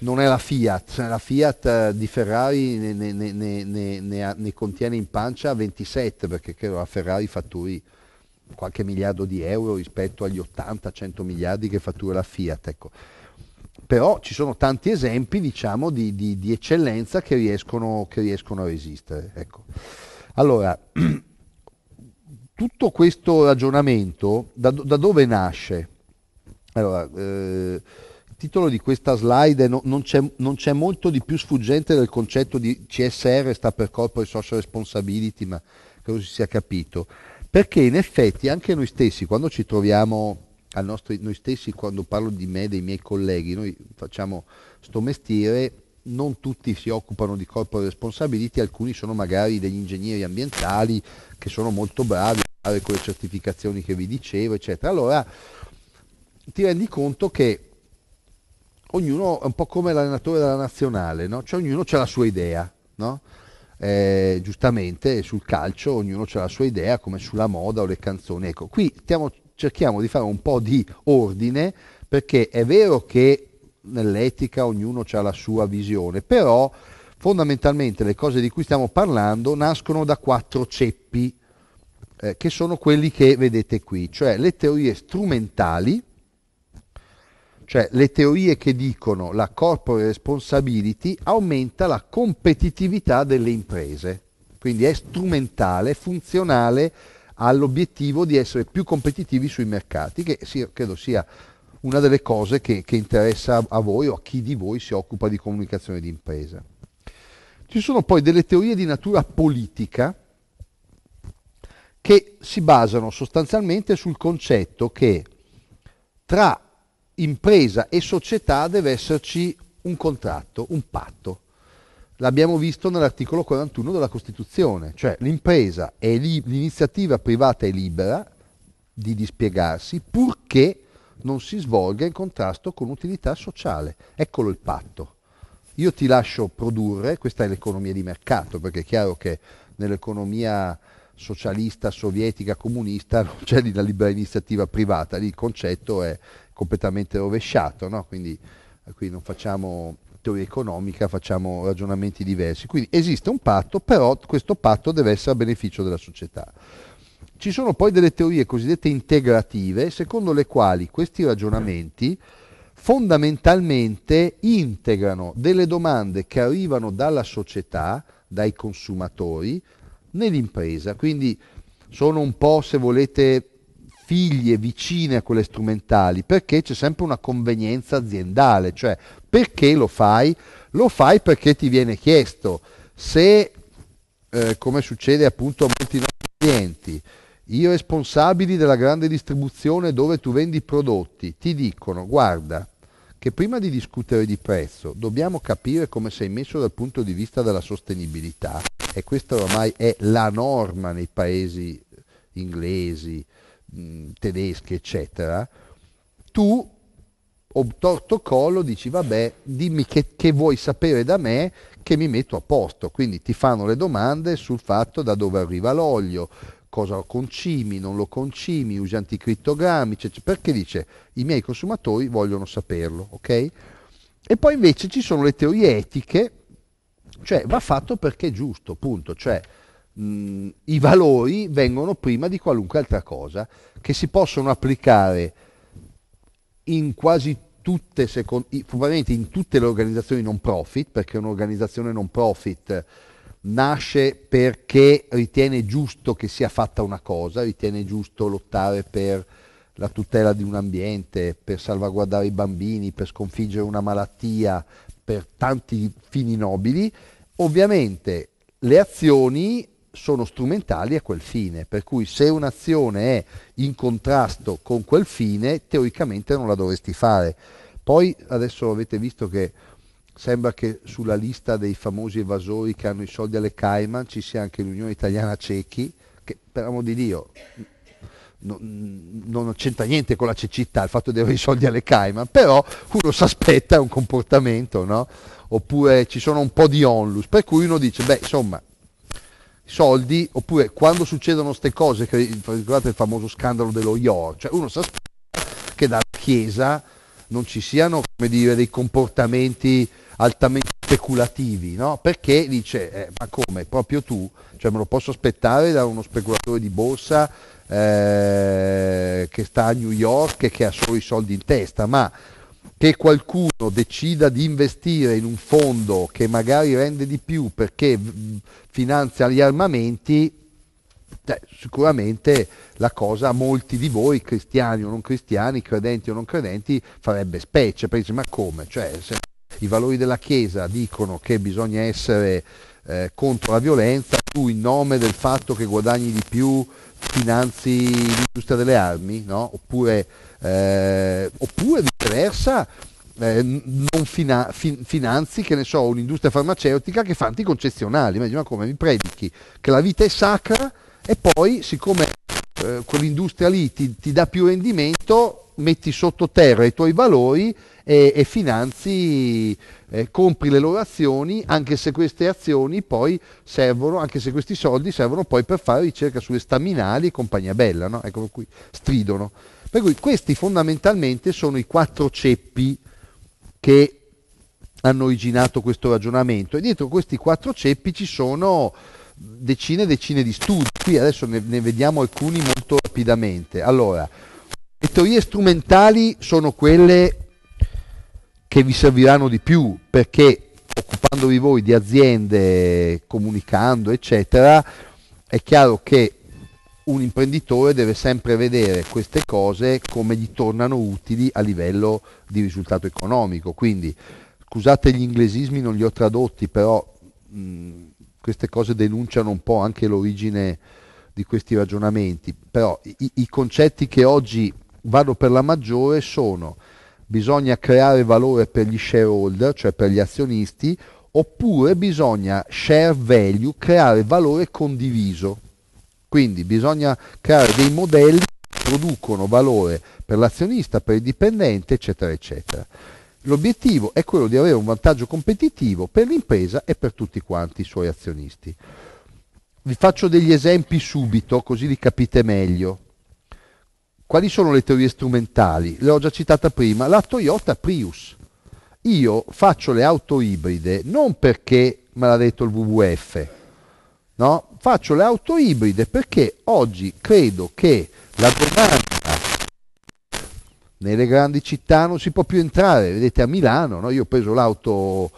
non è la Fiat, cioè, la Fiat eh, di Ferrari ne, ne, ne, ne contiene in pancia 27 perché credo la Ferrari fatturi qualche miliardo di euro rispetto agli 80-100 miliardi che fattura la Fiat. Ecco. Però ci sono tanti esempi diciamo, di, di, di, eccellenza che riescono, che riescono a resistere. Ecco. Allora, tutto questo ragionamento da, da dove nasce? Allora, eh, il titolo di questa slide è no, non, c'è, non, c'è, molto di più sfuggente del concetto di CSR, sta per corpo Corporate Social Responsibility, ma credo si sia capito. Perché in effetti anche noi stessi, quando ci troviamo, nostro, noi stessi, quando parlo di me dei miei colleghi, noi facciamo sto mestiere non tutti si occupano di corpo responsabilità, alcuni sono magari degli ingegneri ambientali che sono molto bravi a fare quelle certificazioni che vi dicevo, eccetera. Allora ti rendi conto che ognuno è un po' come l'allenatore della nazionale, no? cioè ognuno ha la sua idea, no? eh, giustamente sul calcio ognuno ha la sua idea come sulla moda o le canzoni. Ecco, qui stiamo, cerchiamo di fare un po' di ordine perché è vero che nell'etica ognuno ha la sua visione, però fondamentalmente le cose di cui stiamo parlando nascono da quattro ceppi, eh, che sono quelli che vedete qui, cioè le teorie strumentali, cioè le teorie che dicono la corporate responsibility aumenta la competitività delle imprese, quindi è strumentale, funzionale all'obiettivo di essere più competitivi sui mercati, che sì, credo sia una delle cose che, che interessa a voi o a chi di voi si occupa di comunicazione di impresa. Ci sono poi delle teorie di natura politica che si basano sostanzialmente sul concetto che tra impresa e società deve esserci un contratto, un patto. L'abbiamo visto nell'articolo 41 della Costituzione, cioè l'impresa e l'iniziativa privata è libera di dispiegarsi purché non si svolga in contrasto con utilità sociale. Eccolo il patto. Io ti lascio produrre, questa è l'economia di mercato, perché è chiaro che nell'economia socialista, sovietica, comunista non c'è la libera iniziativa privata, lì il concetto è completamente rovesciato, no? quindi eh, qui non facciamo teoria economica, facciamo ragionamenti diversi. Quindi esiste un patto, però questo patto deve essere a beneficio della società. Ci sono poi delle teorie cosiddette integrative, secondo le quali questi ragionamenti fondamentalmente integrano delle domande che arrivano dalla società, dai consumatori, nell'impresa. Quindi sono un po', se volete, figlie vicine a quelle strumentali, perché c'è sempre una convenienza aziendale, cioè perché lo fai? Lo fai perché ti viene chiesto. Se, eh, come succede appunto a molti clienti, i responsabili della grande distribuzione dove tu vendi prodotti ti dicono guarda che prima di discutere di prezzo dobbiamo capire come sei messo dal punto di vista della sostenibilità e questa ormai è la norma nei paesi eh, inglesi, mm, tedeschi eccetera, tu obtorto collo dici vabbè dimmi che, che, vuoi sapere da me che mi metto a posto quindi ti fanno le domande sul fatto da dove arriva l'olio cosa concimi, non lo concimi, usi anticrittogrammi, cioè, cioè, perché dice i miei consumatori vogliono saperlo, ok? E poi invece ci sono le teorie etiche, cioè va fatto perché è giusto, punto, cioè mh, i valori vengono prima di qualunque altra cosa, che si possono applicare in quasi tutte, secondo, in tutte le organizzazioni non profit, perché un'organizzazione non profit nasce perché ritiene giusto che sia fatta una cosa, ritiene giusto lottare per la tutela di un ambiente, per salvaguardare i bambini, per sconfiggere una malattia, per tanti fini nobili. Ovviamente le azioni sono strumentali a quel fine, per cui se un'azione è in contrasto con quel fine, teoricamente non la dovresti fare. Poi adesso avete visto che sembra che sulla lista dei famosi evasori che hanno i soldi alle Cayman ci sia anche l'Unione Italiana Cechi, che per amor di Dio non, non c'entra niente con la cecità il fatto di avere i soldi alle Cayman, però uno si aspetta un comportamento, no? oppure ci sono un po' di onlus, per cui uno dice, beh insomma, soldi, oppure quando succedono queste cose, che, ricordate il famoso scandalo dello IOR, cioè uno si aspetta che dalla Chiesa non ci siano come dire, dei comportamenti altamente speculativi, no? perché dice, eh, ma come, proprio tu, cioè me lo posso aspettare da uno speculatore di borsa eh, che sta a New York e che ha solo i soldi in testa, ma che qualcuno decida di investire in un fondo che magari rende di più perché finanzia gli armamenti, cioè, sicuramente la cosa a molti di voi, cristiani o non cristiani, credenti o non credenti, farebbe specie, pensi ma come? Cioè, se i valori della Chiesa dicono che bisogna essere eh, contro la violenza, tu in nome del fatto che guadagni di più finanzi l'industria delle armi, no? oppure, eh, oppure viceversa eh, non fina, fin, finanzi, che ne so, un'industria farmaceutica che fa anticoncezionali. Immagina come mi predichi che la vita è sacra e poi, siccome eh, quell'industria lì ti, ti, dà più rendimento, metti sottoterra i tuoi valori e, e finanzi, eh, compri le loro azioni, anche se queste azioni poi servono, anche se questi soldi servono poi per fare ricerca sulle staminali e compagnia bella, no? Eccolo qui, stridono. Per cui questi fondamentalmente sono i quattro ceppi che hanno originato questo ragionamento e dietro questi quattro ceppi ci sono decine e decine di studi. Qui adesso ne, ne vediamo alcuni molto rapidamente. Allora, le teorie strumentali sono quelle che vi serviranno di più perché occupandovi voi di aziende, comunicando, eccetera, è chiaro che un imprenditore deve sempre vedere queste cose come gli tornano utili a livello di risultato economico. Quindi, scusate gli inglesismi, non li ho tradotti, però mh, queste cose denunciano un po' anche l'origine di questi ragionamenti. Però i, i concetti che oggi vado per la maggiore sono bisogna creare valore per gli shareholder, cioè per gli azionisti, oppure bisogna share value, creare valore condiviso. Quindi bisogna creare dei modelli che producono valore per l'azionista, per il dipendente, eccetera, eccetera. L'obiettivo è quello di avere un vantaggio competitivo per l'impresa e per tutti quanti i suoi azionisti. Vi faccio degli esempi subito, così li capite meglio. Quali sono le teorie strumentali? Le ho già citate prima, la Toyota Prius. Io faccio le auto ibride non perché me l'ha detto il WWF, No? Faccio le auto ibride perché oggi credo che la domanda nelle grandi città non si può più entrare, vedete a Milano, no? io ho preso l'auto,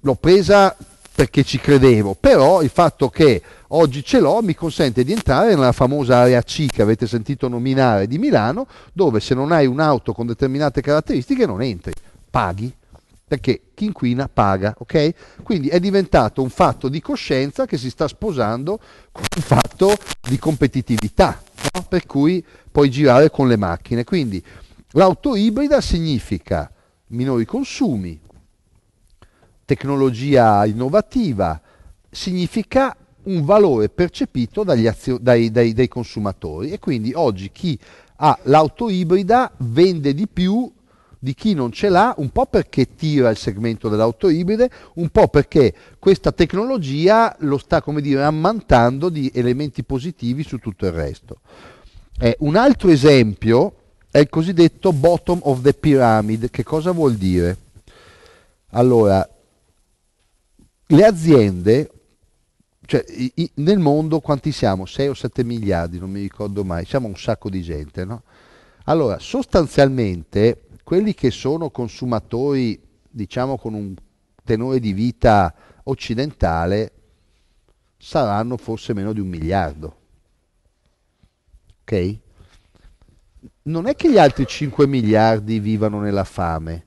l'ho presa perché ci credevo, però il fatto che oggi ce l'ho mi consente di entrare nella famosa area C che avete sentito nominare di Milano, dove se non hai un'auto con determinate caratteristiche non entri, paghi perché chi inquina paga, ok? Quindi è diventato un fatto di coscienza che si sta sposando con un fatto di competitività, no? per cui puoi girare con le macchine. Quindi l'auto ibrida significa minori consumi, tecnologia innovativa, significa un valore percepito azio- dai, dai, dai consumatori e quindi oggi chi ha l'auto ibrida vende di più di chi non ce l'ha, un po' perché tira il segmento dell'auto ibride, un po' perché questa tecnologia lo sta, come dire, ammantando di elementi positivi su tutto il resto. Eh, un altro esempio è il cosiddetto bottom of the pyramid. Che cosa vuol dire? Allora, le aziende, cioè i, nel mondo quanti siamo? 6 o 7 miliardi, non mi ricordo mai, siamo un sacco di gente, no? Allora, sostanzialmente quelli che sono consumatori, diciamo, con un tenore di vita occidentale, saranno forse meno di un miliardo. Ok? Non è che gli altri 5 miliardi vivano nella fame,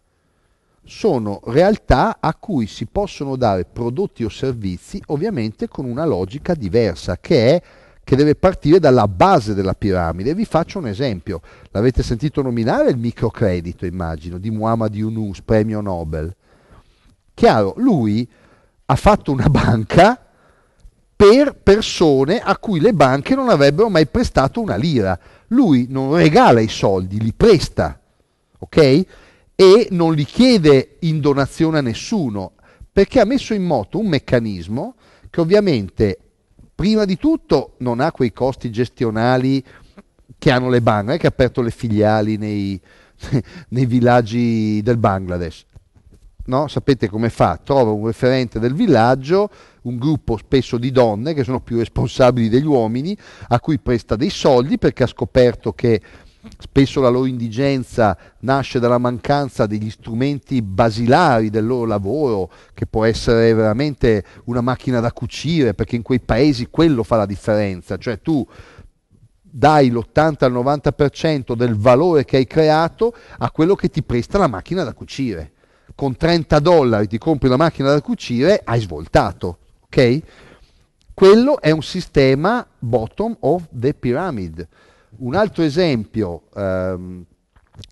sono realtà a cui si possono dare prodotti o servizi ovviamente con una logica diversa che è che deve partire dalla base della piramide. Vi faccio un esempio, l'avete sentito nominare il microcredito, immagino, di Muhammad Yunus, premio Nobel. Chiaro, lui ha fatto una banca per persone a cui le banche non avrebbero mai prestato una lira. Lui non regala i soldi, li presta, ok? E non li chiede in donazione a nessuno, perché ha messo in moto un meccanismo che ovviamente prima di tutto non ha quei costi gestionali che hanno le banche, non è che ha aperto le filiali nei, nei villaggi del Bangladesh. No? Sapete come fa? Trova un referente del villaggio, un gruppo spesso di donne che sono più responsabili degli uomini, a cui presta dei soldi perché ha scoperto che Spesso la loro indigenza nasce dalla mancanza degli strumenti basilari del loro lavoro, che può essere veramente una macchina da cucire, perché in quei paesi quello fa la differenza, cioè tu dai l'80 al 90% del valore che hai creato a quello che ti presta la macchina da cucire. Con 30 dollari ti compri una macchina da cucire, hai svoltato, ok? Quello è un sistema bottom of the pyramid un altro esempio, ehm,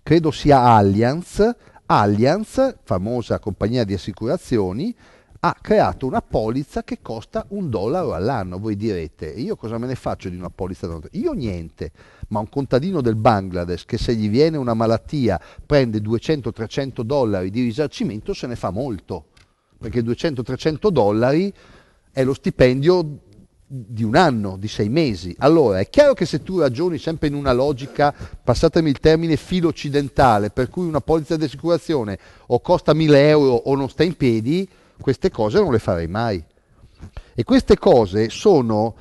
credo sia Allianz, Allianz, famosa compagnia di assicurazioni, ha creato una polizza che costa un dollaro all'anno. Voi direte, io cosa me ne faccio di una polizza? Io niente, ma un contadino del Bangladesh che se gli viene una malattia prende 200-300 dollari di risarcimento se ne fa molto, perché 200-300 dollari è lo stipendio di un anno, di sei mesi. Allora è chiaro che se tu ragioni sempre in una logica, passatemi il termine, filo occidentale, per cui una polizza di assicurazione o costa 1000 euro o non sta in piedi, queste cose non le farei mai. E queste cose sono,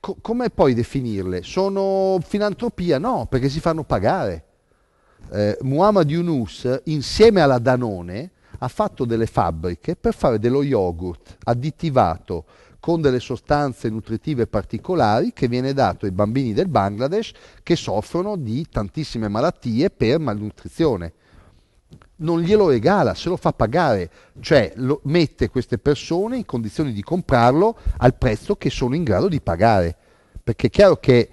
co- come puoi definirle? Sono filantropia? No, perché si fanno pagare. Eh, Muhammad Yunus, insieme alla Danone, ha fatto delle fabbriche per fare dello yogurt additivato con delle sostanze nutritive particolari che viene dato ai bambini del Bangladesh che soffrono di tantissime malattie per malnutrizione. Non glielo regala, se lo fa pagare, cioè mette queste persone in condizioni di comprarlo al prezzo che sono in grado di pagare. Perché è chiaro che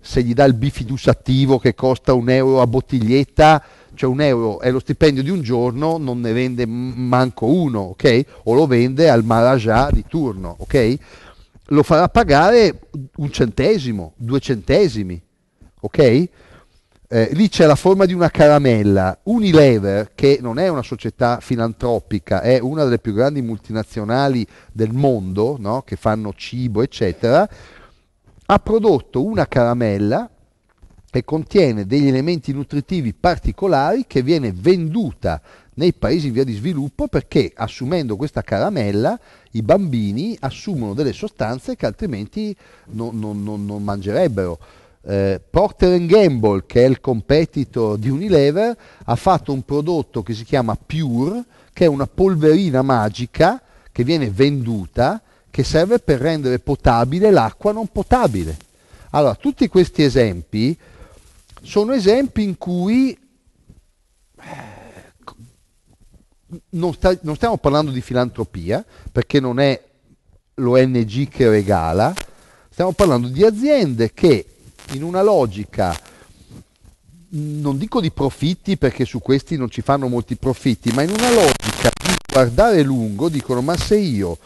se gli dà il bifidus attivo che costa un euro a bottiglietta, cioè un euro è lo stipendio di un giorno, non ne vende manco uno, ok? O lo vende al Marajà di turno, ok? Lo farà pagare un centesimo, due centesimi, ok? Eh, lì c'è la forma di una caramella. Unilever, che non è una società filantropica, è una delle più grandi multinazionali del mondo, no? che fanno cibo, eccetera, ha prodotto una caramella e contiene degli elementi nutritivi particolari che viene venduta nei paesi in via di sviluppo perché assumendo questa caramella i bambini assumono delle sostanze che altrimenti non, non, non, non mangerebbero. Eh, Procter Gamble, che è il competitor di Unilever, ha fatto un prodotto che si chiama Pure, che è una polverina magica che viene venduta, che serve per rendere potabile l'acqua non potabile. Allora, tutti questi esempi sono esempi in cui eh, non, sta, non stiamo parlando di filantropia, perché non è l'ONG che regala, stiamo parlando di aziende che in una logica non dico di profitti perché su questi non ci fanno molti profitti, ma in una logica di guardare lungo dicono ma se io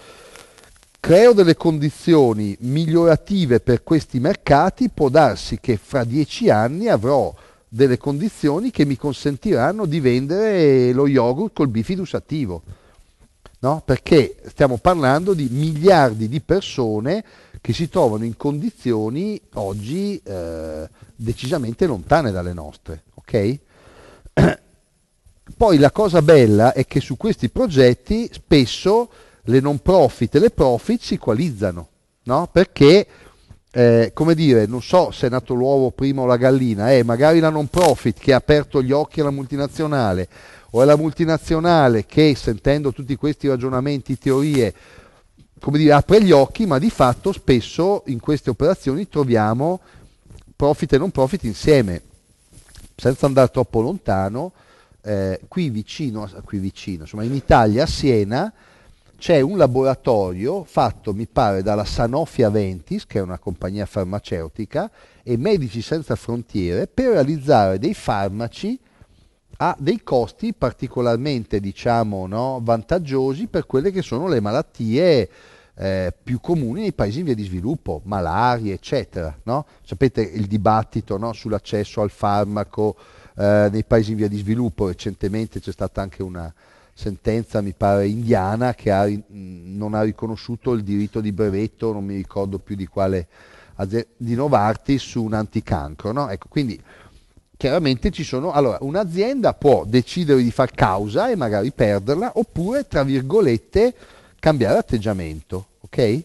creo delle condizioni migliorative per questi mercati, può darsi che fra dieci anni avrò delle condizioni che mi consentiranno di vendere lo yogurt col bifidus attivo. No? Perché stiamo parlando di miliardi di persone che si trovano in condizioni oggi eh, decisamente lontane dalle nostre. Okay? Poi la cosa bella è che su questi progetti spesso le non profit e le profit si equalizzano, no? Perché, eh, come dire, non so se è nato l'uovo prima o la gallina, eh, magari la non profit che ha aperto gli occhi alla multinazionale, o è la multinazionale che, sentendo tutti questi ragionamenti, teorie, come dire, apre gli occhi, ma di fatto spesso in queste operazioni troviamo profit e non profit insieme, senza andare troppo lontano, eh, qui vicino, qui vicino, insomma in Italia, a Siena, c'è un laboratorio fatto, mi pare, dalla Sanofi Aventis, che è una compagnia farmaceutica, e Medici Senza Frontiere per realizzare dei farmaci a dei costi particolarmente diciamo, no, vantaggiosi per quelle che sono le malattie eh, più comuni nei paesi in via di sviluppo, malaria, eccetera. No? Sapete il dibattito no, sull'accesso al farmaco eh, nei paesi in via di sviluppo, recentemente c'è stata anche una, sentenza, mi pare, indiana che ha, non ha riconosciuto il diritto di brevetto, non mi ricordo più di quale di Novartis su un anticancro. No? Ecco, quindi chiaramente ci sono. Allora, un'azienda può decidere di far causa e magari perderla, oppure, tra virgolette, cambiare atteggiamento. Ok?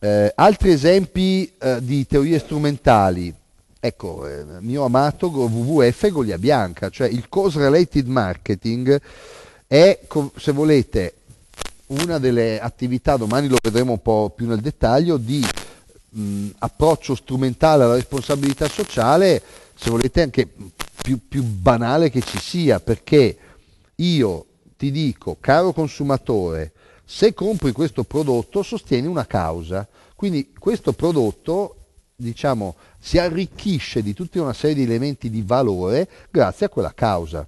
Eh, altri esempi eh, di teorie strumentali. Ecco, eh, mio amato WWF e Goglia Bianca, cioè il cause related marketing è, se volete, una delle attività, domani lo vedremo un po' più nel dettaglio, di mh, approccio strumentale alla responsabilità sociale, se volete anche più, più banale che ci sia, perché io ti dico, caro consumatore, se compri questo prodotto sostieni una causa, quindi questo prodotto, diciamo, si arricchisce di tutta una serie di elementi di valore grazie a quella causa.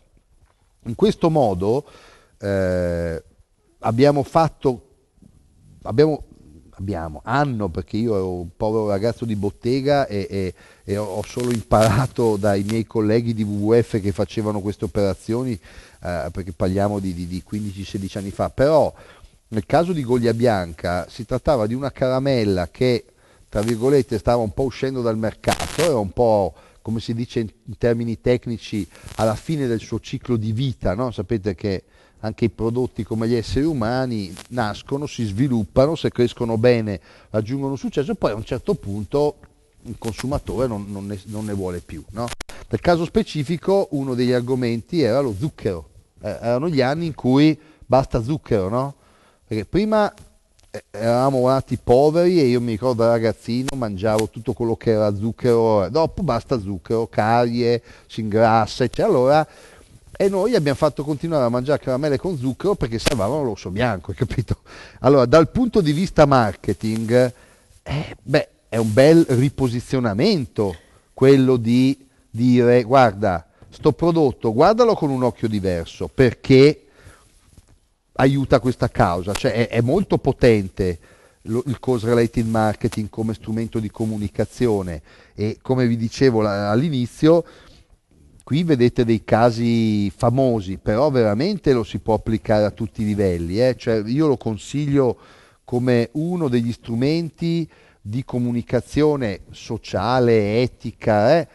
In questo modo eh, abbiamo fatto, abbiamo, abbiamo, hanno, perché io ero un povero ragazzo di bottega e, e, e ho solo imparato dai miei colleghi di WWF che facevano queste operazioni, eh, perché parliamo di, di, di 15-16 anni fa, però nel caso di Goglia Bianca si trattava di una caramella che tra virgolette, stava un po' uscendo dal mercato, era un po' come si dice in termini tecnici, alla fine del suo ciclo di vita, no? sapete che anche i prodotti come gli esseri umani nascono, si sviluppano, se crescono bene raggiungono successo e poi a un certo punto il consumatore non, non, ne, non ne, vuole più. No? Nel caso specifico uno degli argomenti era lo zucchero, eh, erano gli anni in cui basta zucchero, no? perché prima eravamo nati poveri e io mi ricordo da ragazzino mangiavo tutto quello che era zucchero, dopo basta zucchero, carie, si ingrassa, eccetera. Allora, e noi abbiamo fatto continuare a mangiare caramelle con zucchero perché salvavano l'osso bianco, hai capito? Allora, dal punto di vista marketing, eh, beh, è un bel riposizionamento quello di dire, guarda, sto prodotto, guardalo con un occhio diverso, perché aiuta questa causa, cioè è, è molto potente lo, il cause related marketing come strumento di comunicazione e come vi dicevo la, all'inizio, qui vedete dei casi famosi, però veramente lo si può applicare a tutti i livelli, eh? cioè io lo consiglio come uno degli strumenti di comunicazione sociale, etica, eh?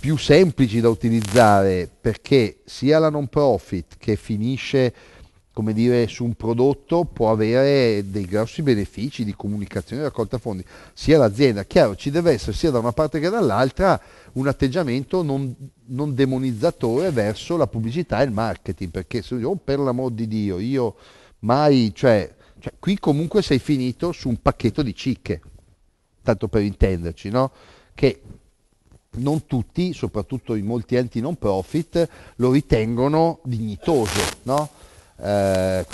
più semplici da utilizzare perché sia la non profit che finisce come dire, su un prodotto può avere dei grossi benefici di comunicazione e raccolta fondi, sia l'azienda. Chiaro, ci deve essere sia da una parte che dall'altra un atteggiamento non, non demonizzatore verso la pubblicità e il marketing, perché se oh, per l'amor di Dio, io mai, cioè, cioè, qui comunque sei finito su un pacchetto di cicche, tanto per intenderci, no? Che non tutti, soprattutto in molti enti non profit, lo ritengono dignitoso, no? Eh,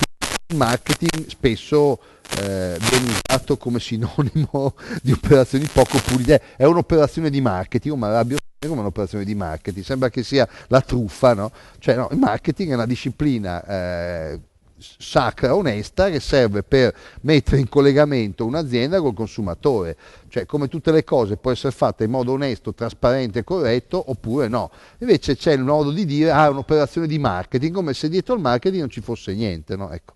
il marketing spesso eh, viene usato come sinonimo di operazioni poco pulite, è un'operazione di marketing, ma è come un'operazione di marketing, sembra che sia la truffa, no? Cioè no, il marketing è una disciplina eh, sacra, onesta, che serve per mettere in collegamento un'azienda col consumatore. Cioè, come tutte le cose, può essere fatta in modo onesto, trasparente e corretto, oppure no. Invece c'è il modo di dire, ah, è un'operazione di marketing, come se dietro al marketing non ci fosse niente, no? Ecco.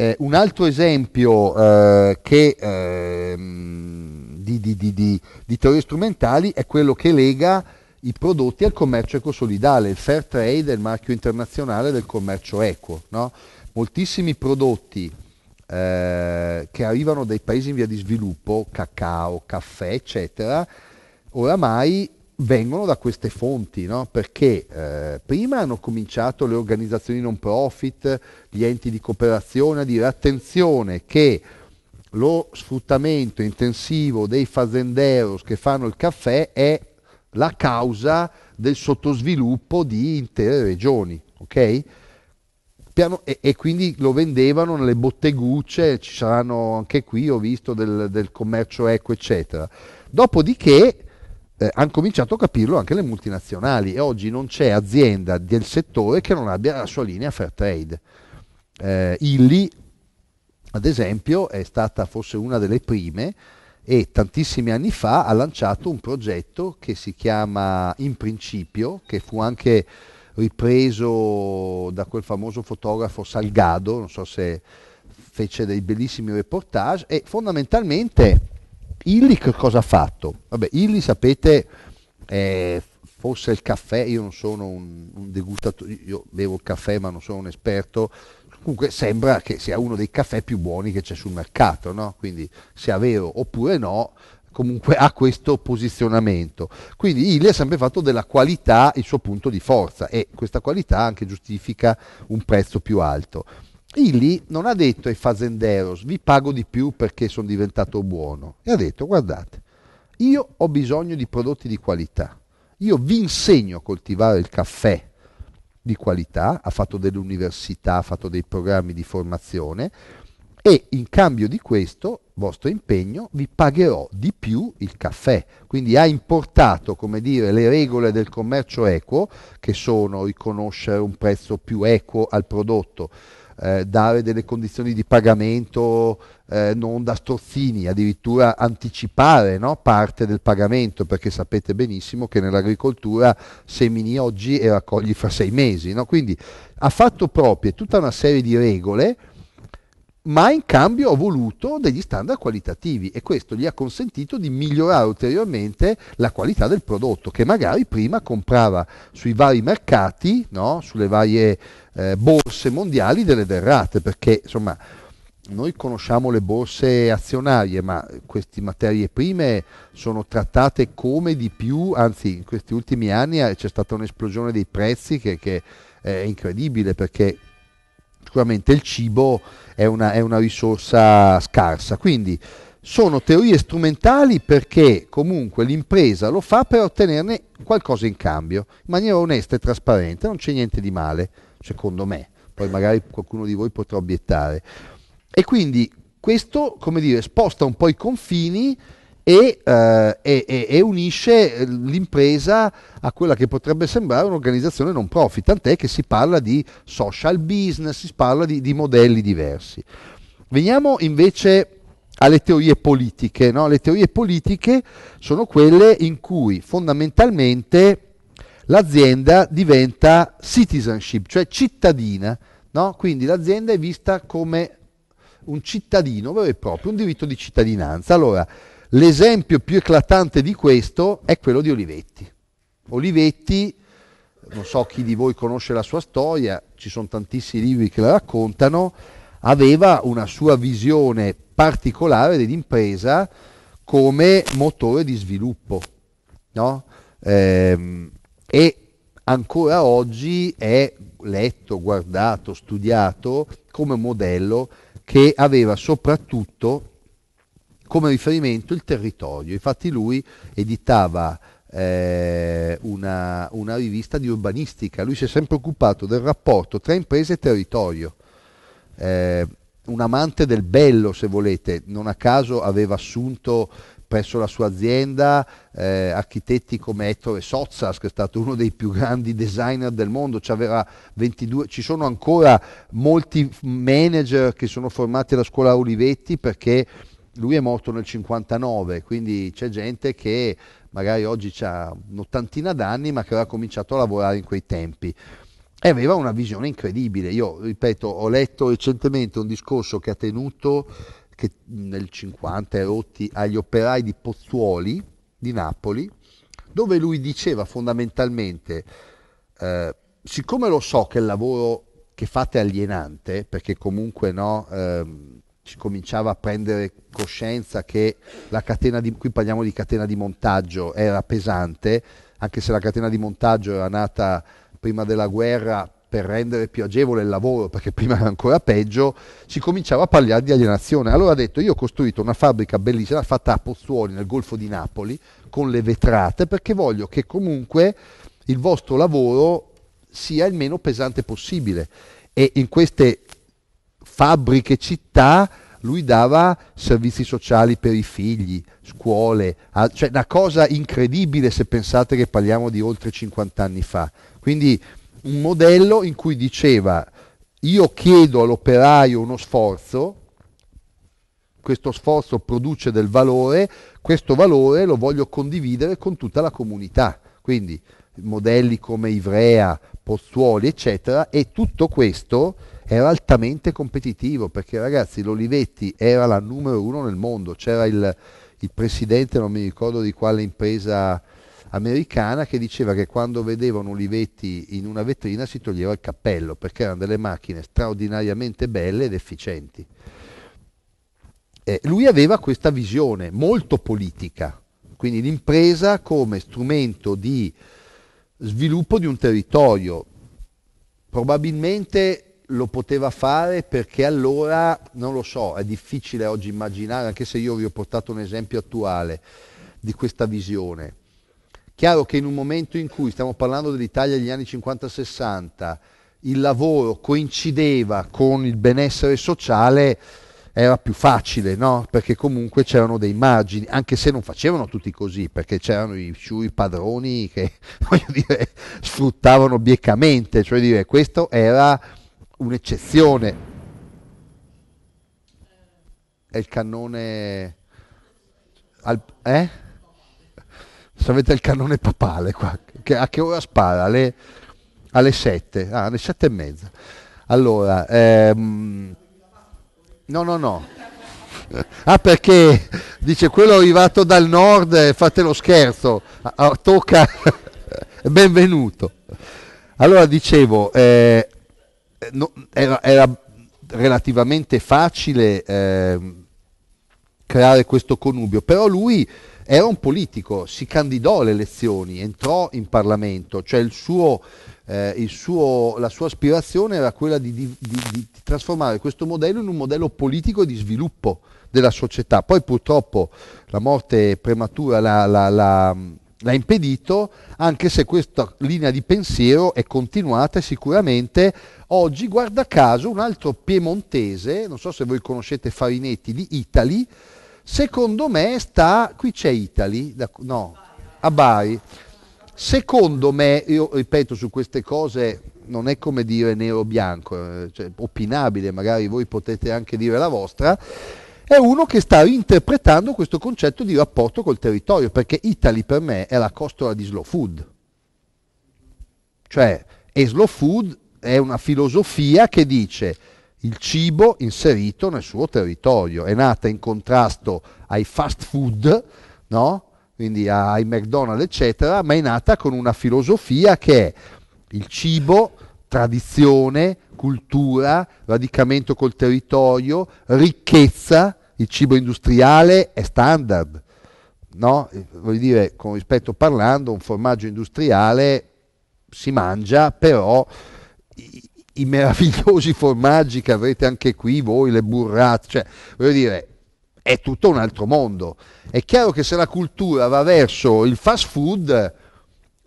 Eh, un altro esempio eh, che, eh, di, di, di, di teorie strumentali è quello che lega i prodotti al commercio ecosolidale, il fair trade è il marchio internazionale del commercio equo. No? Moltissimi prodotti eh, che arrivano dai paesi in via di sviluppo, cacao, caffè, eccetera, oramai vengono da queste fonti, no? perché eh, prima hanno cominciato le organizzazioni non profit, gli enti di cooperazione a dire attenzione che lo sfruttamento intensivo dei fazenderos che fanno il caffè è la causa del sottosviluppo di intere regioni, ok? Piano, e, e, quindi lo vendevano nelle bottegucce, ci saranno anche qui, ho visto, del, del commercio eco, eccetera. Dopodiché eh, hanno cominciato a capirlo anche le multinazionali e oggi non c'è azienda del settore che non abbia la sua linea fair trade. Eh, Illy, ad esempio, è stata forse una delle prime e tantissimi anni fa ha lanciato un progetto che si chiama In Principio, che fu anche ripreso da quel famoso fotografo Salgado, non so se fece dei bellissimi reportage e fondamentalmente Illy cosa ha fatto? Vabbè, Illy sapete eh, forse il caffè, io non sono un, un degustatore, io bevo il caffè ma non sono un esperto, Comunque sembra che sia uno dei caffè più buoni che c'è sul mercato, no? quindi sia vero oppure no, comunque ha questo posizionamento. Quindi Illy ha sempre fatto della qualità il suo punto di forza e questa qualità anche giustifica un prezzo più alto. Illy non ha detto ai fazenderos vi pago di più perché sono diventato buono, e ha detto guardate, io ho bisogno di prodotti di qualità, io vi insegno a coltivare il caffè di qualità, ha fatto delle università, ha fatto dei programmi di formazione e in cambio di questo vostro impegno vi pagherò di più il caffè. Quindi ha importato, come dire, le regole del commercio equo, che sono riconoscere un prezzo più equo al prodotto, eh, dare delle condizioni di pagamento eh, non da strozzini, addirittura anticipare no, parte del pagamento, perché sapete benissimo che nell'agricoltura semini oggi e raccogli fra sei mesi. No? Quindi ha fatto proprie tutta una serie di regole ma in cambio ha voluto degli standard qualitativi e questo gli ha consentito di migliorare ulteriormente la qualità del prodotto che magari prima comprava sui vari mercati, no? sulle varie eh, borse mondiali delle derrate, perché insomma noi conosciamo le borse azionarie, ma queste materie prime sono trattate come di più, anzi in questi ultimi anni eh, c'è stata un'esplosione dei prezzi che, che è incredibile perché sicuramente il cibo è una, è una risorsa scarsa. Quindi sono teorie strumentali perché comunque l'impresa lo fa per ottenerne qualcosa in cambio, in maniera onesta e trasparente, non c'è niente di male, secondo me. Poi magari qualcuno di voi potrà obiettare. E quindi questo, come dire, sposta un po' i confini e, eh, e, e, unisce eh, l'impresa a quella che potrebbe sembrare un'organizzazione non profit, tant'è che si parla di social business, si parla di, di modelli diversi. Veniamo invece alle teorie politiche. No? Le teorie politiche sono quelle in cui fondamentalmente l'azienda diventa citizenship, cioè cittadina. No? Quindi l'azienda è vista come un cittadino vero e proprio, un diritto di cittadinanza. Allora, l'esempio più eclatante di questo è quello di Olivetti. Olivetti, non so chi di voi conosce la sua storia, ci sono tantissimi libri che la raccontano, aveva una sua visione particolare dell'impresa come motore di sviluppo. No? Eh, e ancora oggi è letto, guardato, studiato come modello che aveva soprattutto come riferimento il territorio. Infatti lui editava eh, una, una, rivista di urbanistica, lui si è sempre occupato del rapporto tra imprese e territorio. Eh, un amante del bello, se volete, non a caso aveva assunto presso la sua azienda eh, architetti come Ettore Sozzas, che è stato uno dei più grandi designer del mondo, 22, ci sono ancora molti manager che sono formati alla scuola Olivetti perché lui è morto nel 59, quindi c'è gente che magari oggi ha un'ottantina d'anni ma che aveva cominciato a lavorare in quei tempi e aveva una visione incredibile. Io ripeto, ho letto recentemente un discorso che ha tenuto che nel 50 è rotti agli operai di Pozzuoli di Napoli, dove lui diceva fondamentalmente, eh, siccome lo so che il lavoro che fate è alienante, perché comunque no, ehm, ci cominciava a prendere coscienza che la catena di, qui parliamo di catena di montaggio, era pesante, anche se la catena di montaggio era nata prima della guerra per rendere più agevole il lavoro, perché prima era ancora peggio, si cominciava a parlare di alienazione. Allora ha detto, io ho costruito una fabbrica bellissima fatta a Pozzuoli nel Golfo di Napoli, con le vetrate, perché voglio che comunque il vostro lavoro sia il meno pesante possibile. E in queste fabbriche città lui dava servizi sociali per i figli, scuole, cioè una cosa incredibile se pensate che parliamo di oltre 50 anni fa. Quindi un modello in cui diceva io chiedo all'operaio uno sforzo, questo sforzo produce del valore, questo valore lo voglio condividere con tutta la comunità. Quindi modelli come Ivrea, Pozzuoli, eccetera, e tutto questo era altamente competitivo perché ragazzi l'Olivetti era la numero uno nel mondo, c'era il, il presidente, non mi ricordo di quale impresa americana che diceva che quando vedevano Olivetti in una vetrina si toglieva il cappello perché erano delle macchine straordinariamente belle ed efficienti. Eh, lui aveva questa visione molto politica, quindi l'impresa come strumento di sviluppo di un territorio. Probabilmente lo poteva fare perché allora, non lo so, è difficile oggi immaginare, anche se io vi ho portato un esempio attuale di questa visione. Chiaro che in un momento in cui stiamo parlando dell'Italia degli anni 50-60, il lavoro coincideva con il benessere sociale, era più facile, no? Perché comunque c'erano dei margini, anche se non facevano tutti così, perché c'erano i sciui padroni che, dire, sfruttavano biecamente, cioè dire, questo era un'eccezione. È il cannone... Al, eh? se avete il cannone papale qua, che, a che ora spara? Alle, alle 7, ah, alle 7 e mezza. Allora, ehm, no, no, no. Ah, perché dice quello arrivato dal nord, eh, fate lo scherzo, ah, ah tocca, benvenuto. Allora dicevo, eh, no, era, era, relativamente facile eh, creare questo connubio, però lui era un politico, si candidò alle elezioni, entrò in Parlamento, cioè suo, eh, suo, la sua aspirazione era quella di, di, di, di, trasformare questo modello in un modello politico di sviluppo della società. Poi purtroppo la morte prematura la, la, la l'ha impedito, anche se questa linea di pensiero è continuata e sicuramente oggi, guarda caso, un altro piemontese, non so se voi conoscete Farinetti di Italy, Secondo me sta, qui c'è Italy, da, no, a Bari. Secondo me, io ripeto su queste cose, non è come dire nero-bianco, eh, cioè, opinabile, magari voi potete anche dire la vostra, è uno che sta interpretando questo concetto di rapporto col territorio, perché Italy per me è la costola di slow food. Cioè, e slow food è una filosofia che dice il cibo inserito nel suo territorio, è nata in contrasto ai fast food, no? quindi ai McDonald's eccetera, ma è nata con una filosofia che è il cibo, tradizione, cultura, radicamento col territorio, ricchezza, il cibo industriale è standard, no? Eh, voglio dire con rispetto parlando un formaggio industriale si mangia però i meravigliosi formaggi che avrete anche qui voi, le burrate, cioè, voglio dire, è tutto un altro mondo. È chiaro che se la cultura va verso il fast food,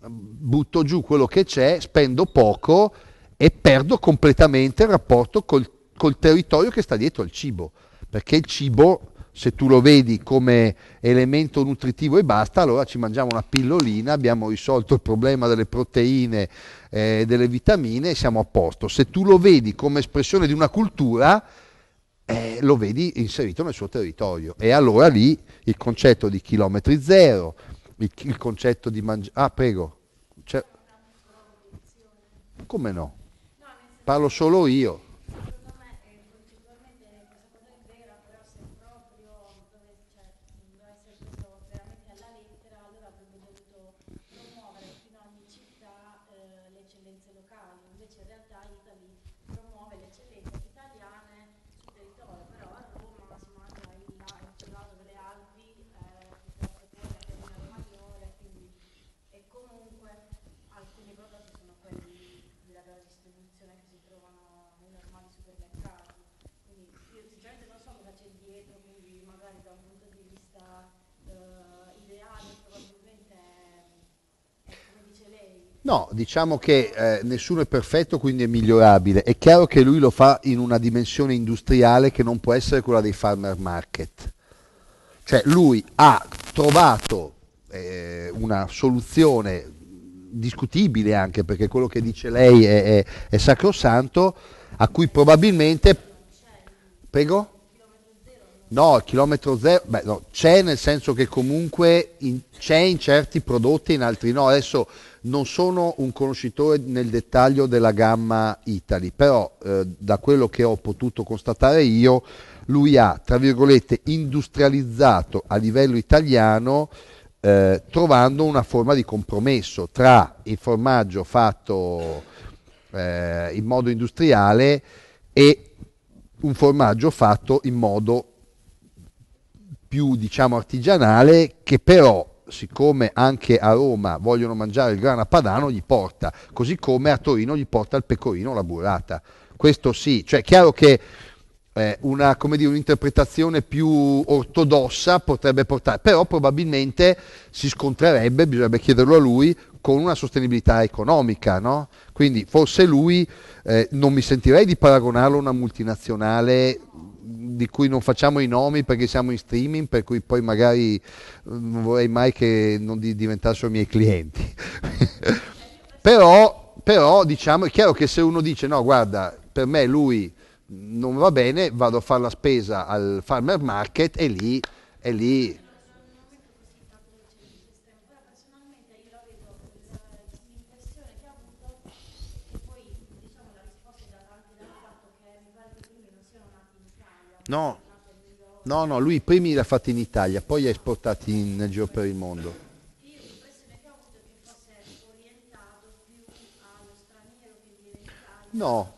butto giù quello che c'è, spendo poco e perdo completamente il rapporto col, col territorio che sta dietro al cibo, perché il cibo se tu lo vedi come elemento nutritivo e basta, allora ci mangiamo una pillolina, abbiamo risolto il problema delle proteine, eh, delle vitamine, e siamo a posto. Se tu lo vedi come espressione di una cultura, eh, lo vedi inserito nel suo territorio. E allora lì il concetto di chilometri zero, il, il concetto di mangiare... Ah, prego. C'è... Come no? Parlo solo io. No, diciamo che eh, nessuno è perfetto, quindi è migliorabile. È chiaro che lui lo fa in una dimensione industriale che non può essere quella dei farmer market. Cioè lui ha trovato eh, una soluzione discutibile anche perché quello che dice lei è, è, è sacrosanto, a cui probabilmente... Prego? No, il chilometro zero, beh, no, c'è nel senso che comunque in, c'è in certi prodotti e in altri no. Adesso non sono un conoscitore nel dettaglio della gamma Italy, però eh, da quello che ho potuto constatare io, lui ha, tra virgolette, industrializzato a livello italiano eh, trovando una forma di compromesso tra il formaggio fatto eh, in modo industriale e un formaggio fatto in modo più diciamo artigianale che però siccome anche a Roma vogliono mangiare il grana padano gli porta, così come a Torino gli porta il pecorino la burrata. Questo sì, cioè è chiaro che eh, una, dire, un'interpretazione più ortodossa potrebbe portare, però probabilmente si scontrerebbe, bisognerebbe chiederlo a lui, con una sostenibilità economica, no? Quindi forse lui eh, non mi sentirei di paragonarlo a una multinazionale di cui non facciamo i nomi perché siamo in streaming, per cui poi magari non mm, vorrei mai che non diventassero miei clienti. però, però diciamo, è chiaro che se uno dice no, guarda, per me lui non va bene, vado a fare la spesa al farmer market e lì, e lì No, no, no, lui prima l'ha li in Italia, poi li ha esportati in, nel giro per il mondo. No,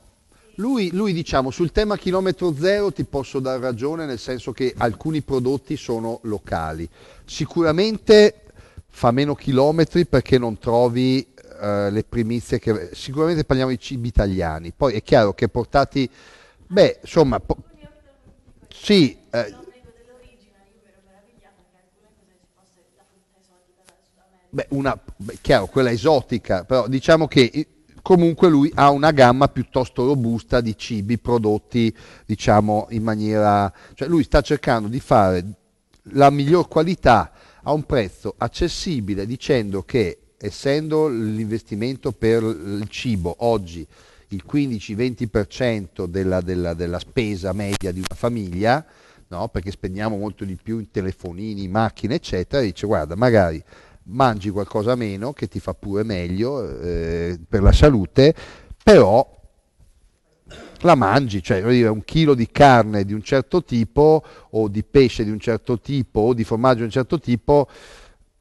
lui, lui, diciamo sul tema chilometro zero ti posso dare ragione nel senso che alcuni prodotti sono locali. Sicuramente fa meno chilometri perché non trovi eh, le primizie che... Sicuramente parliamo di cibi italiani. Poi è chiaro che portati... Beh, insomma, po- sì, eh, beh, una, beh, chiaro, quella esotica, però diciamo che eh, comunque lui ha una gamma piuttosto robusta di cibi prodotti, diciamo, in maniera... Cioè lui sta cercando di fare la miglior qualità a un prezzo accessibile dicendo che essendo l'investimento per il cibo oggi il 15-20% della, della, della, spesa media di una famiglia, no? perché spendiamo molto di più in telefonini, macchine, eccetera, e dice guarda, magari mangi qualcosa meno che ti fa pure meglio eh, per la salute, però la mangi, cioè un chilo di carne di un certo tipo o di pesce di un certo tipo o di formaggio di un certo tipo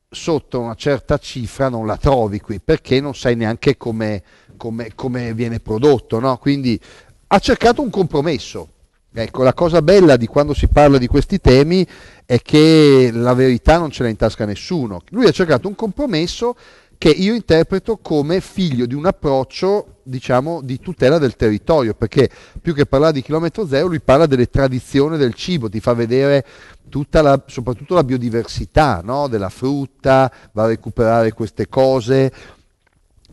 sotto una certa cifra non la trovi qui perché non sai neanche come come, come viene prodotto, no? quindi ha cercato un compromesso. Ecco, la cosa bella di quando si parla di questi temi è che la verità non ce l'ha in tasca nessuno. Lui ha cercato un compromesso che io interpreto come figlio di un approccio, diciamo, di tutela del territorio, perché più che parlare di chilometro zero, lui parla delle tradizioni del cibo, ti fa vedere tutta la, soprattutto la biodiversità no? della frutta, va a recuperare queste cose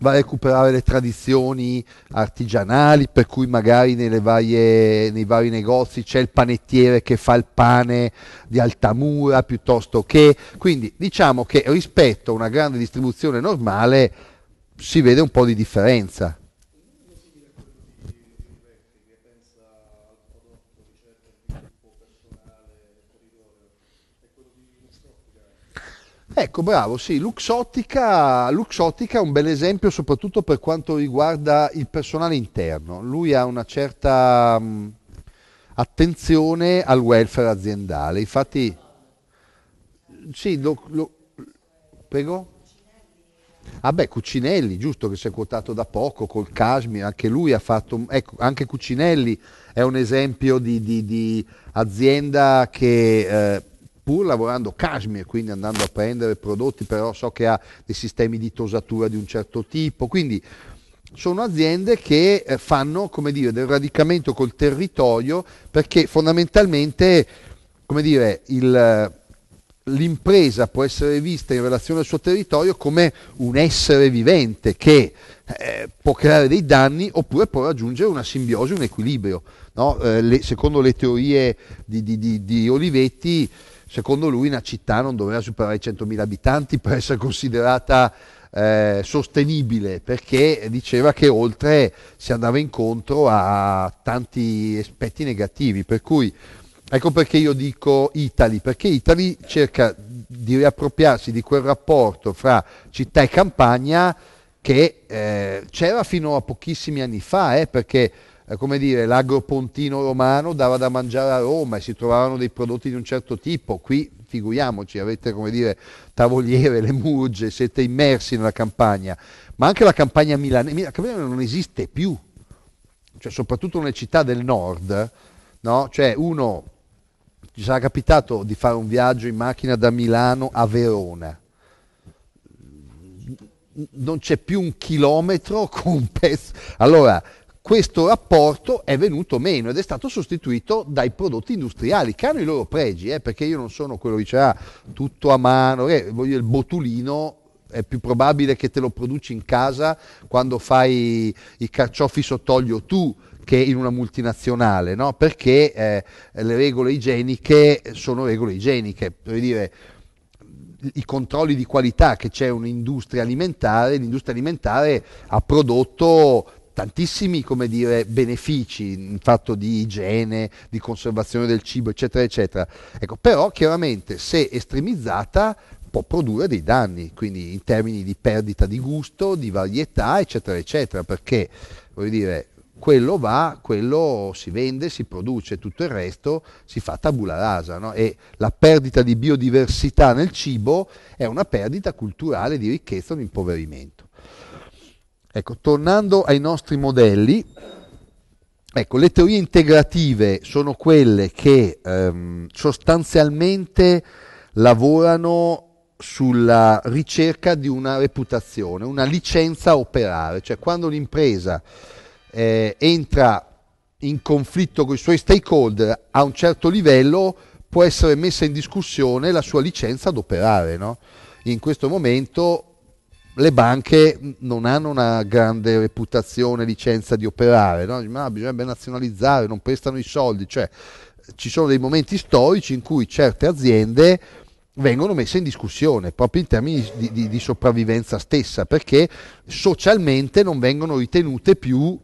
va a recuperare le tradizioni artigianali, per cui magari varie, nei vari negozi c'è il panettiere che fa il pane di Altamura piuttosto che... Quindi diciamo che rispetto a una grande distribuzione normale si vede un po' di differenza. Ecco, bravo, sì, Luxottica, Luxottica, è un bel esempio soprattutto per quanto riguarda il personale interno. Lui ha una certa mh, attenzione al welfare aziendale. Infatti, sì, lo, lo, prego? Ah beh, Cucinelli, giusto che si è quotato da poco col Kashmir, anche lui ha fatto, ecco, anche Cucinelli è un esempio di, di, di azienda che... Eh, pur lavorando cashmere, quindi andando a prendere prodotti, però so che ha dei sistemi di tosatura di un certo tipo, quindi sono aziende che eh, fanno, come dire, del radicamento col territorio perché fondamentalmente, come dire, il, l'impresa può essere vista in relazione al suo territorio come un essere vivente che eh, può creare dei danni oppure può raggiungere una simbiosi, un equilibrio. No? Eh, le, secondo le teorie di, di, di, di Olivetti, Secondo lui una città non doveva superare i 100.000 abitanti per essere considerata eh, sostenibile perché diceva che oltre si andava incontro a tanti aspetti negativi. Per cui ecco perché io dico Italy, perché Italy cerca di riappropriarsi di quel rapporto fra città e campagna che eh, c'era fino a pochissimi anni fa, eh, perché eh, come dire, l'agropontino romano dava da mangiare a Roma e si trovavano dei prodotti di un certo tipo. Qui figuriamoci, avete come dire tavoliere, le murge, siete immersi nella campagna, ma anche la campagna milanese, la campagna non esiste più, cioè, soprattutto nelle città del nord, no? cioè uno ci sarà capitato di fare un viaggio in macchina da Milano a Verona. Non c'è più un chilometro con un pezzo. Allora, questo rapporto è venuto meno ed è stato sostituito dai prodotti industriali che hanno i loro pregi, eh, perché io non sono quello che dice ah, tutto a mano, eh, voglio il botulino è più probabile che te lo produci in casa quando fai i carciofi sott'olio tu che in una multinazionale, no? perché eh, le regole igieniche sono regole igieniche, voglio dire, i controlli di qualità che c'è un'industria alimentare, l'industria alimentare ha prodotto tantissimi dire, benefici in fatto di igiene, di conservazione del cibo, eccetera, eccetera. Ecco, però chiaramente se estremizzata può produrre dei danni, quindi in termini di perdita di gusto, di varietà, eccetera, eccetera, perché voglio dire, quello va, quello si vende, si produce, tutto il resto si fa tabula rasa. No? E la perdita di biodiversità nel cibo è una perdita culturale di ricchezza, un impoverimento. Ecco, tornando ai nostri modelli, ecco, le teorie integrative sono quelle che ehm, sostanzialmente lavorano sulla ricerca di una reputazione, una licenza a operare, cioè quando un'impresa eh, entra in conflitto con i suoi stakeholder a un certo livello può essere messa in discussione la sua licenza ad operare. No? In questo momento le banche non hanno una grande reputazione, licenza di operare, no? ma ah, bisognerebbe nazionalizzare, non prestano i soldi, cioè ci sono dei momenti storici in cui certe aziende vengono messe in discussione proprio in termini di, di, di sopravvivenza stessa perché socialmente non vengono ritenute più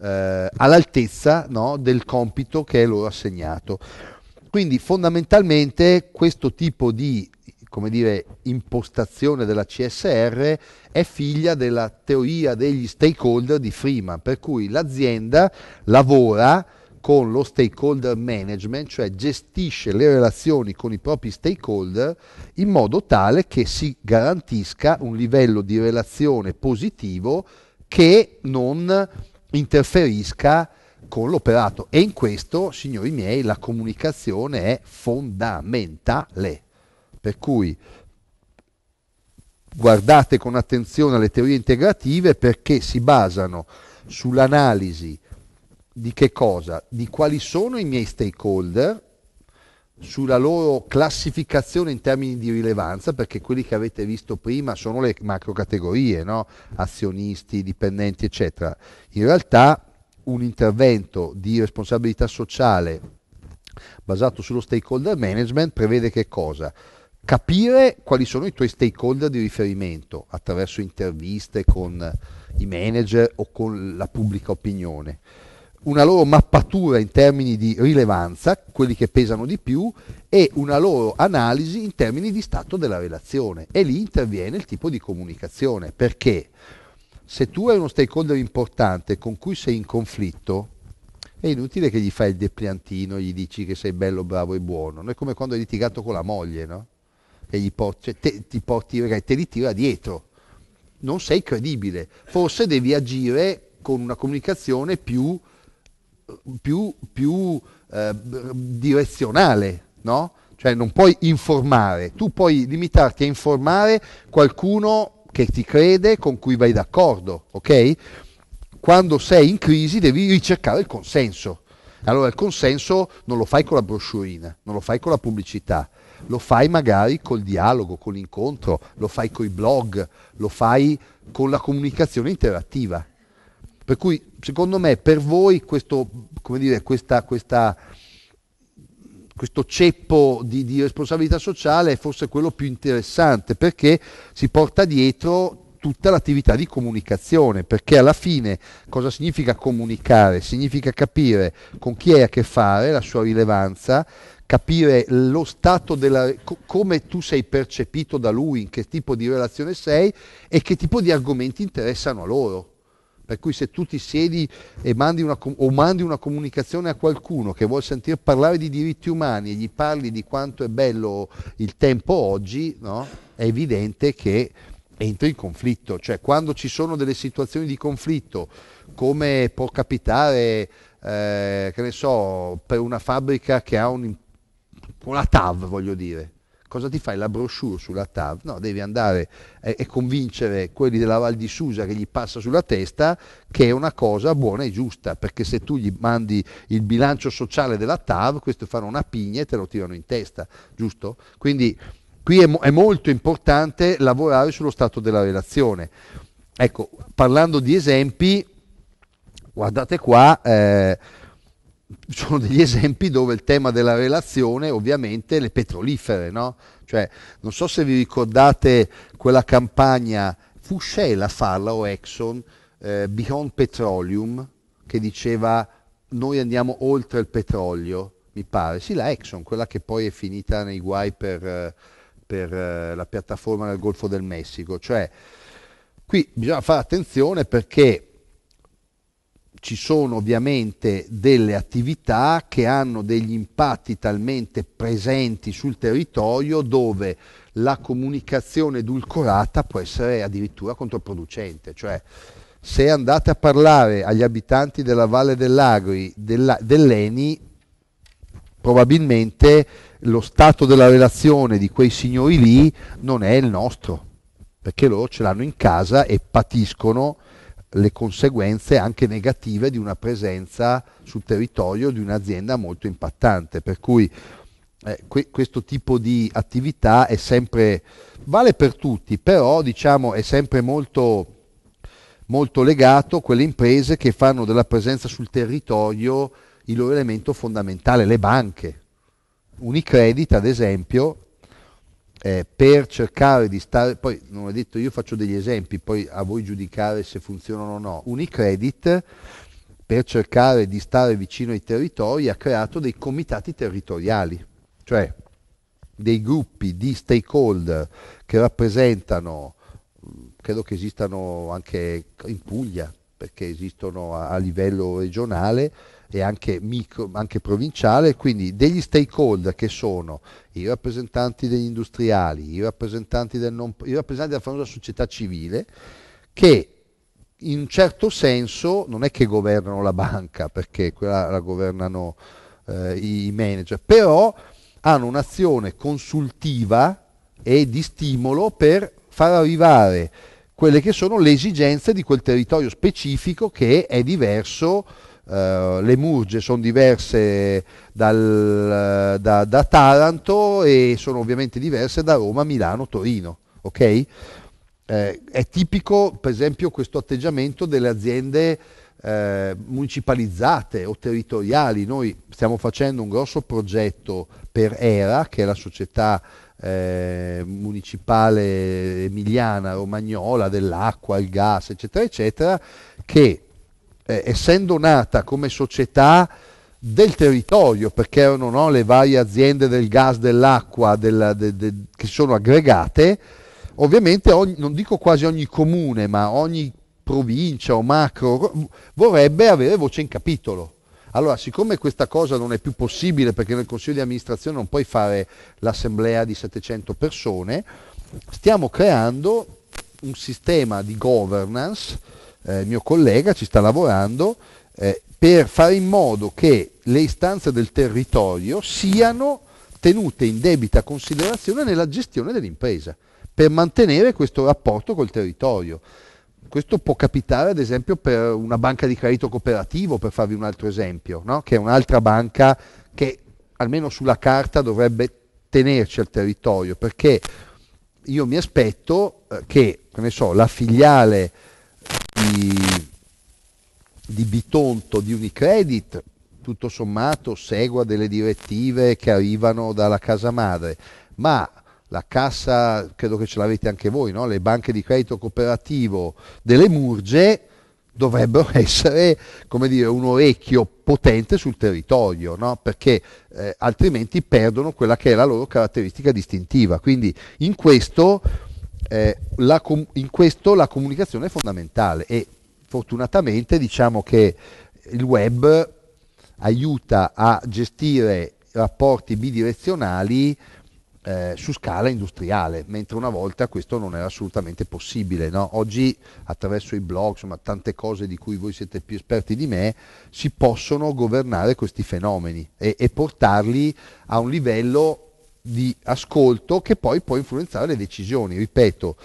eh, all'altezza no, del compito che è loro assegnato. Quindi fondamentalmente questo tipo di come dire, impostazione della CSR è figlia della teoria degli stakeholder di Freeman, per cui l'azienda lavora con lo stakeholder management, cioè gestisce le relazioni con i propri stakeholder in modo tale che si garantisca un livello di relazione positivo che non interferisca con l'operato. E in questo, signori miei, la comunicazione è fondamentale. Per cui guardate con attenzione alle teorie integrative perché si basano sull'analisi di che cosa? Di quali sono i miei stakeholder, sulla loro classificazione in termini di rilevanza, perché quelli che avete visto prima sono le macrocategorie, no? azionisti, dipendenti, eccetera. In realtà un intervento di responsabilità sociale basato sullo stakeholder management prevede che cosa? capire quali sono i tuoi stakeholder di riferimento attraverso interviste con i manager o con la pubblica opinione, una loro mappatura in termini di rilevanza, quelli che pesano di più, e una loro analisi in termini di stato della relazione. E lì interviene il tipo di comunicazione, perché se tu hai uno stakeholder importante con cui sei in conflitto, è inutile che gli fai il depliantino, gli dici che sei bello, bravo e buono. Non è come quando hai litigato con la moglie, no? che gli può, cioè, te, ti può tirare, te li tira dietro. Non sei credibile. Forse devi agire con una comunicazione più, più, più eh, direzionale, no? Cioè non puoi informare, tu puoi limitarti a informare qualcuno che ti crede, con cui vai d'accordo, ok? Quando sei in crisi devi ricercare il consenso. Allora il consenso non lo fai con la brochurina, non lo fai con la pubblicità, lo fai magari col dialogo, con l'incontro, lo fai coi blog, lo fai con la comunicazione interattiva. Per cui, secondo me, per voi questo, dire, questa, questa, questo ceppo di, di responsabilità sociale è forse quello più interessante, perché si porta dietro tutta l'attività di comunicazione, perché alla fine cosa significa comunicare? Significa capire con chi hai a che fare, la sua rilevanza, capire lo stato della, co- come tu sei percepito da lui, in che tipo di relazione sei e che tipo di argomenti interessano a loro. Per cui se tu ti siedi mandi una, o mandi una comunicazione a qualcuno che vuol sentire parlare di diritti umani e gli parli di quanto è bello il tempo oggi, no? è evidente che entri in conflitto. Cioè quando ci sono delle situazioni di conflitto, come può capitare, eh, che ne so, per una fabbrica che ha un impatto con la TAV voglio dire. Cosa ti fai? La brochure sulla TAV? No, devi andare eh, e convincere quelli della Val di Susa che gli passa sulla testa che è una cosa buona e giusta, perché se tu gli mandi il bilancio sociale della TAV, questo fanno una pigna e te lo tirano in testa, giusto? Quindi qui è, è molto importante lavorare sullo stato della relazione. Ecco, parlando di esempi, guardate qua... Eh, sono degli esempi dove il tema della relazione ovviamente le petrolifere, no? Cioè, non so se vi ricordate quella campagna, fu Shell a farla o Exxon, eh, Beyond Petroleum, che diceva noi andiamo oltre il petrolio, mi pare, sì la Exxon, quella che poi è finita nei guai per, eh, per eh, la piattaforma nel Golfo del Messico, cioè qui bisogna fare attenzione perché ci sono ovviamente delle attività che hanno degli impatti talmente presenti sul territorio dove la comunicazione edulcorata può essere addirittura controproducente, cioè se andate a parlare agli abitanti della Valle dell'Agri, della, dell'Eni, probabilmente lo stato della relazione di quei signori lì non è il nostro, perché loro ce l'hanno in casa e patiscono le conseguenze anche negative di una presenza sul territorio di un'azienda molto impattante. Per cui eh, que- questo tipo di attività è sempre, vale per tutti, però diciamo è sempre molto, molto legato a quelle imprese che fanno della presenza sul territorio il loro elemento fondamentale, le banche. Unicredit, ad esempio, eh, per cercare di stare, poi non ho detto io faccio degli esempi, poi a voi giudicare se funzionano o no, Unicredit per cercare di stare vicino ai territori ha creato dei comitati territoriali, cioè dei gruppi di stakeholder che rappresentano, credo che esistano anche in Puglia, perché esistono a, a livello regionale, e anche, micro, anche provinciale, quindi degli stakeholder che sono i rappresentanti degli industriali, i rappresentanti, del non, i rappresentanti della famosa società civile, che in un certo senso non è che governano la banca, perché quella la governano eh, i manager, però hanno un'azione consultiva e di stimolo per far arrivare quelle che sono le esigenze di quel territorio specifico che è diverso Uh, le Murge sono diverse dal, da, da, Taranto e sono ovviamente diverse da Roma, Milano, Torino. Okay? Uh, è tipico per esempio questo atteggiamento delle aziende uh, municipalizzate o territoriali. Noi stiamo facendo un grosso progetto per ERA, che è la società eh, municipale emiliana, romagnola, dell'acqua, il gas, eccetera, eccetera, che eh, essendo nata come società del territorio, perché erano no, le varie aziende del gas, dell'acqua della, de, de, che si sono aggregate, ovviamente ogni, non dico quasi ogni comune, ma ogni provincia o macro vorrebbe avere voce in capitolo. Allora, siccome questa cosa non è più possibile perché nel consiglio di amministrazione non puoi fare l'assemblea di 700 persone, stiamo creando un sistema di governance eh, mio collega ci sta lavorando eh, per fare in modo che le istanze del territorio siano tenute in debita considerazione nella gestione dell'impresa, per mantenere questo rapporto col territorio. Questo può capitare ad esempio per una banca di credito cooperativo, per farvi un altro esempio, no? che è un'altra banca che almeno sulla carta dovrebbe tenerci al territorio, perché io mi aspetto eh, che, che so, la filiale di, di Bitonto di Unicredit, tutto sommato segua delle direttive che arrivano dalla casa madre, ma la cassa, credo che ce l'avete anche voi, no? le banche di credito cooperativo delle Murge dovrebbero essere dire, un orecchio potente sul territorio, no? perché eh, altrimenti perdono quella che è la loro caratteristica distintiva. Quindi in questo eh, la, in questo la comunicazione è fondamentale e fortunatamente diciamo che il web aiuta a gestire rapporti bidirezionali eh, su scala industriale, mentre una volta questo non era assolutamente possibile. No? Oggi attraverso i blog, insomma tante cose di cui voi siete più esperti di me, si possono governare questi fenomeni e, e portarli a un livello di ascolto che poi può influenzare le decisioni. Ripeto,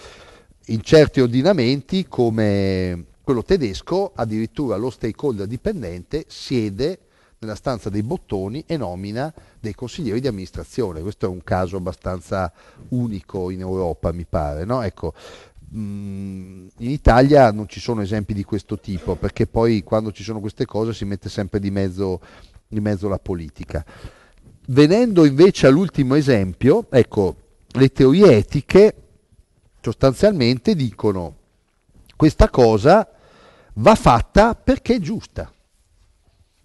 in certi ordinamenti come quello tedesco, addirittura lo stakeholder dipendente siede nella stanza dei bottoni e nomina dei consiglieri di amministrazione. Questo è un caso abbastanza unico in Europa, mi pare. No? Ecco, mm, in Italia non ci sono esempi di questo tipo, perché poi quando ci sono queste cose si mette sempre di mezzo, di mezzo la politica. Venendo invece all'ultimo esempio, ecco, le teorie etiche sostanzialmente dicono questa cosa va fatta perché è giusta.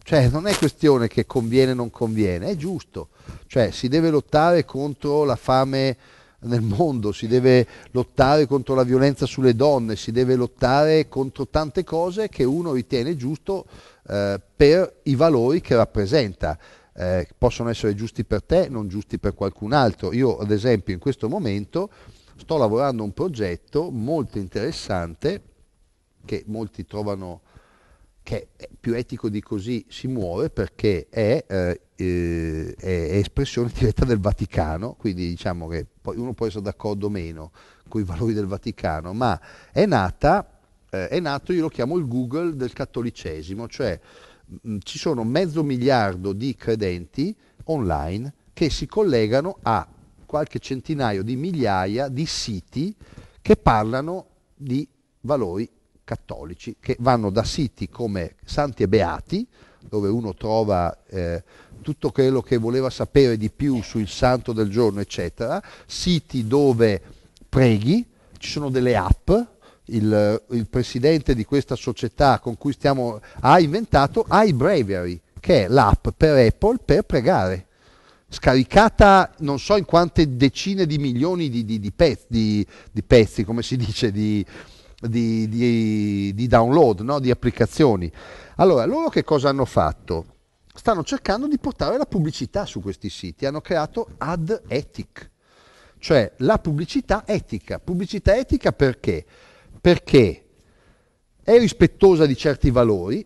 Cioè non è questione che conviene o non conviene, è giusto. Cioè si deve lottare contro la fame nel mondo, si deve lottare contro la violenza sulle donne, si deve lottare contro tante cose che uno ritiene giusto eh, per i valori che rappresenta eh, possono essere giusti per te, non giusti per qualcun altro. Io ad esempio in questo momento sto lavorando a un progetto molto interessante che molti trovano che più etico di così si muove perché è, eh, eh, è espressione diretta del Vaticano, quindi diciamo che uno può essere d'accordo o meno con i valori del Vaticano, ma è nata, eh, è nato, io lo chiamo il Google del cattolicesimo, cioè Mm, ci sono mezzo miliardo di credenti online che si collegano a qualche centinaio di migliaia di siti che parlano di valori cattolici, che vanno da siti come Santi e Beati, dove uno trova eh, tutto quello che voleva sapere di più sul santo del giorno, eccetera, siti dove preghi, ci sono delle app il, il presidente di questa società con cui stiamo, ha inventato iBravery, che è l'app per Apple per pregare scaricata non so in quante decine di milioni di, di, di, pezzi, di pezzi, come si dice, di, download, no? di applicazioni. Allora, loro che cosa hanno fatto? Stanno cercando di portare la pubblicità su questi siti, hanno creato ad ethic, cioè la pubblicità etica. Pubblicità etica perché? perché è rispettosa di certi valori,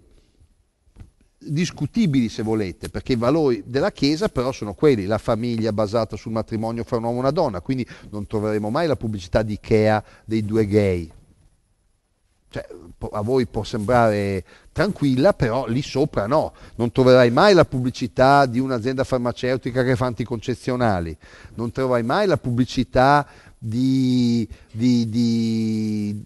discutibili se volete, perché i valori della Chiesa però sono quelli, la famiglia basata sul matrimonio fra un uomo e una donna, quindi non troveremo mai la pubblicità di Ikea dei due gay. Cioè, a voi può sembrare tranquilla, però lì sopra no. Non troverai mai la pubblicità di un'azienda farmaceutica che fa anticoncezionali, non troverai mai la pubblicità di, di, di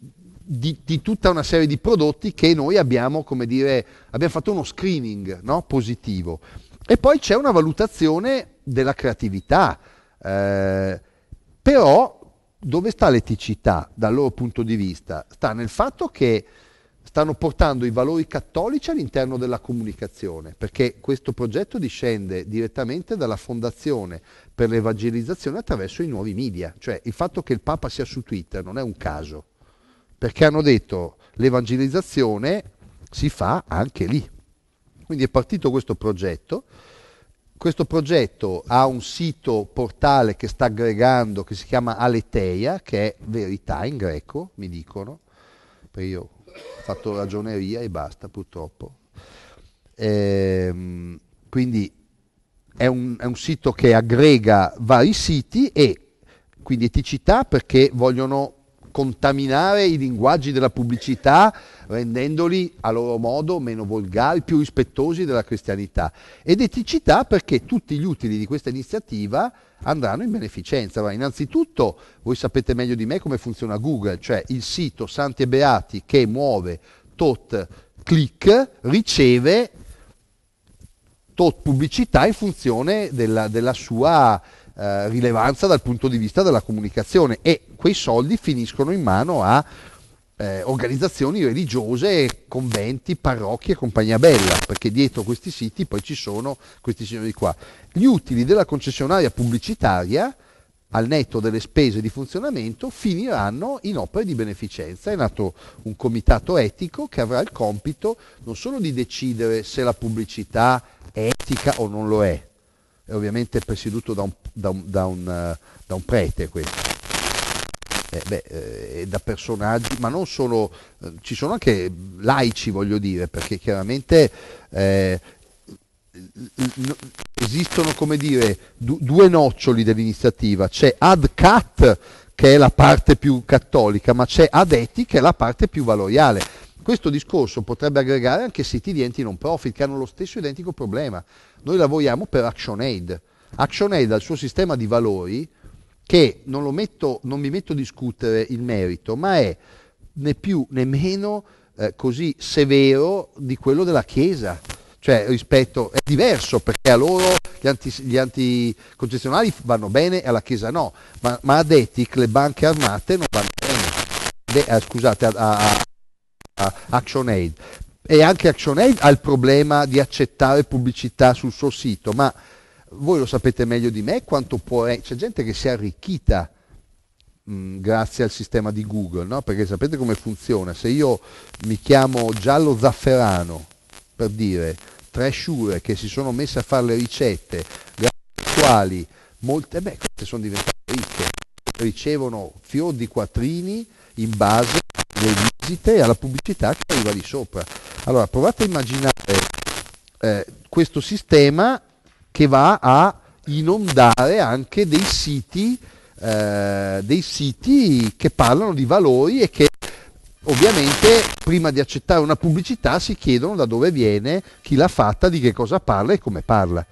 di, di, tutta una serie di prodotti che noi abbiamo, come dire, abbiamo fatto uno screening no? positivo. E poi c'è una valutazione della creatività, eh, però dove sta l'eticità dal loro punto di vista? Sta nel fatto che stanno portando i valori cattolici all'interno della comunicazione, perché questo progetto discende direttamente dalla Fondazione per l'Evangelizzazione attraverso i nuovi media, cioè il fatto che il Papa sia su Twitter non è un caso perché hanno detto l'evangelizzazione si fa anche lì. Quindi è partito questo progetto. Questo progetto ha un sito portale che sta aggregando, che si chiama Aleteia, che è verità in greco, mi dicono, perché io ho fatto ragioneria e basta purtroppo. Ehm, quindi è un, è un sito che aggrega vari siti e quindi eticità perché vogliono contaminare i linguaggi della pubblicità rendendoli a loro modo meno volgari, più rispettosi della cristianità. Ed eticità perché tutti gli utili di questa iniziativa andranno in beneficenza. Ma innanzitutto voi sapete meglio di me come funziona Google, cioè il sito Santi e Beati che muove tot click riceve tot pubblicità in funzione della, della sua eh, rilevanza dal punto di vista della comunicazione e quei soldi finiscono in mano a eh, organizzazioni religiose, conventi, parrocchie e compagnia bella, perché dietro questi siti poi ci sono questi signori qua. Gli utili della concessionaria pubblicitaria, al netto delle spese di funzionamento, finiranno in opere di beneficenza. È nato un comitato etico che avrà il compito non solo di decidere se la pubblicità è etica o non lo è, è ovviamente presieduto da un, da un, da un, eh, da un prete questo eh, beh, eh, da personaggi, ma non solo, eh, ci sono anche laici, voglio dire, perché chiaramente eh, esistono, come dire, du- due noccioli dell'iniziativa. C'è ad cat, che è la parte più cattolica, ma c'è ad eti, che è la parte più valoriale. Questo discorso potrebbe aggregare anche siti di enti non profit che hanno lo stesso identico problema. Noi lavoriamo per ActionAid. ActionAid ha il suo sistema di valori che non, metto, non mi metto a discutere il merito, ma è né più né meno eh, così severo di quello della Chiesa. Cioè rispetto, è diverso perché a loro gli, anti, gli anticoncezionali vanno bene e alla Chiesa no, ma, ma a Detic le banche armate non vanno bene, De, eh, scusate, a, a, a ActionAid. E anche ActionAid ha il problema di accettare pubblicità sul suo sito, ma voi lo sapete meglio di me quanto può... essere, C'è gente che si è arricchita grazie al sistema di Google, no? perché sapete come funziona? Se io mi chiamo Giallo Zafferano, per dire, tre sciure che si sono messe a fare le ricette, grazie alle quali molte... Eh beh, queste sono diventate ricche, ricevono fior di quattrini in base alle visite e alla pubblicità che arriva di sopra. Allora provate a immaginare eh, questo sistema che va a inondare anche dei siti, eh, dei siti che parlano di valori e che ovviamente prima di accettare una pubblicità si chiedono da dove viene, chi l'ha fatta, di che cosa parla e come parla.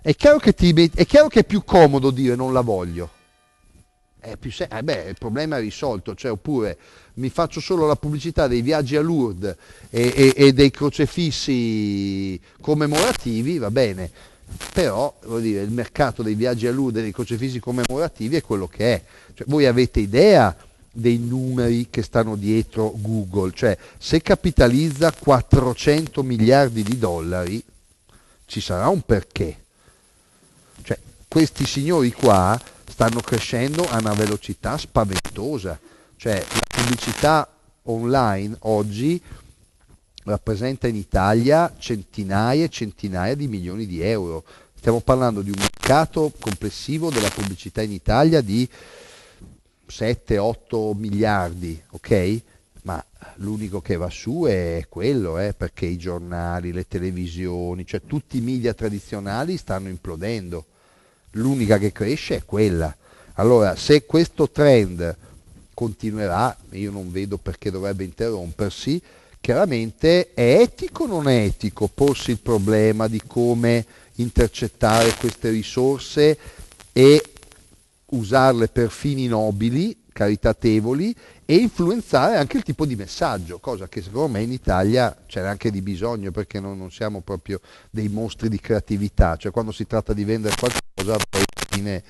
È chiaro che, ti, è, chiaro che è, più comodo dire non la voglio. Se- eh beh, il problema è risolto, cioè, oppure mi faccio solo la pubblicità dei viaggi a Lourdes e, e, e dei crocefissi commemorativi, va bene però dire, il mercato dei viaggi a Lourdes dei crocefissi commemorativi è quello che è. Cioè, voi avete idea dei numeri che stanno dietro Google, cioè se capitalizza 400 miliardi di dollari ci sarà un perché. Cioè, questi signori qua stanno crescendo a una velocità spaventosa, cioè la pubblicità online oggi rappresenta in Italia centinaia e centinaia di milioni di euro. Stiamo parlando di un mercato complessivo della pubblicità in Italia di 7-8 miliardi, ok? Ma l'unico che va su è quello, eh, perché i giornali, le televisioni, cioè tutti i media tradizionali stanno implodendo. L'unica che cresce è quella. Allora, se questo trend continuerà, io non vedo perché dovrebbe interrompersi, chiaramente è etico o non è etico porsi il problema di come intercettare queste risorse e usarle per fini nobili, caritatevoli e influenzare anche il tipo di messaggio, cosa che secondo me in Italia c'è anche di bisogno perché non, non siamo proprio dei mostri di creatività, cioè quando si tratta di vendere qualcosa poi alla fine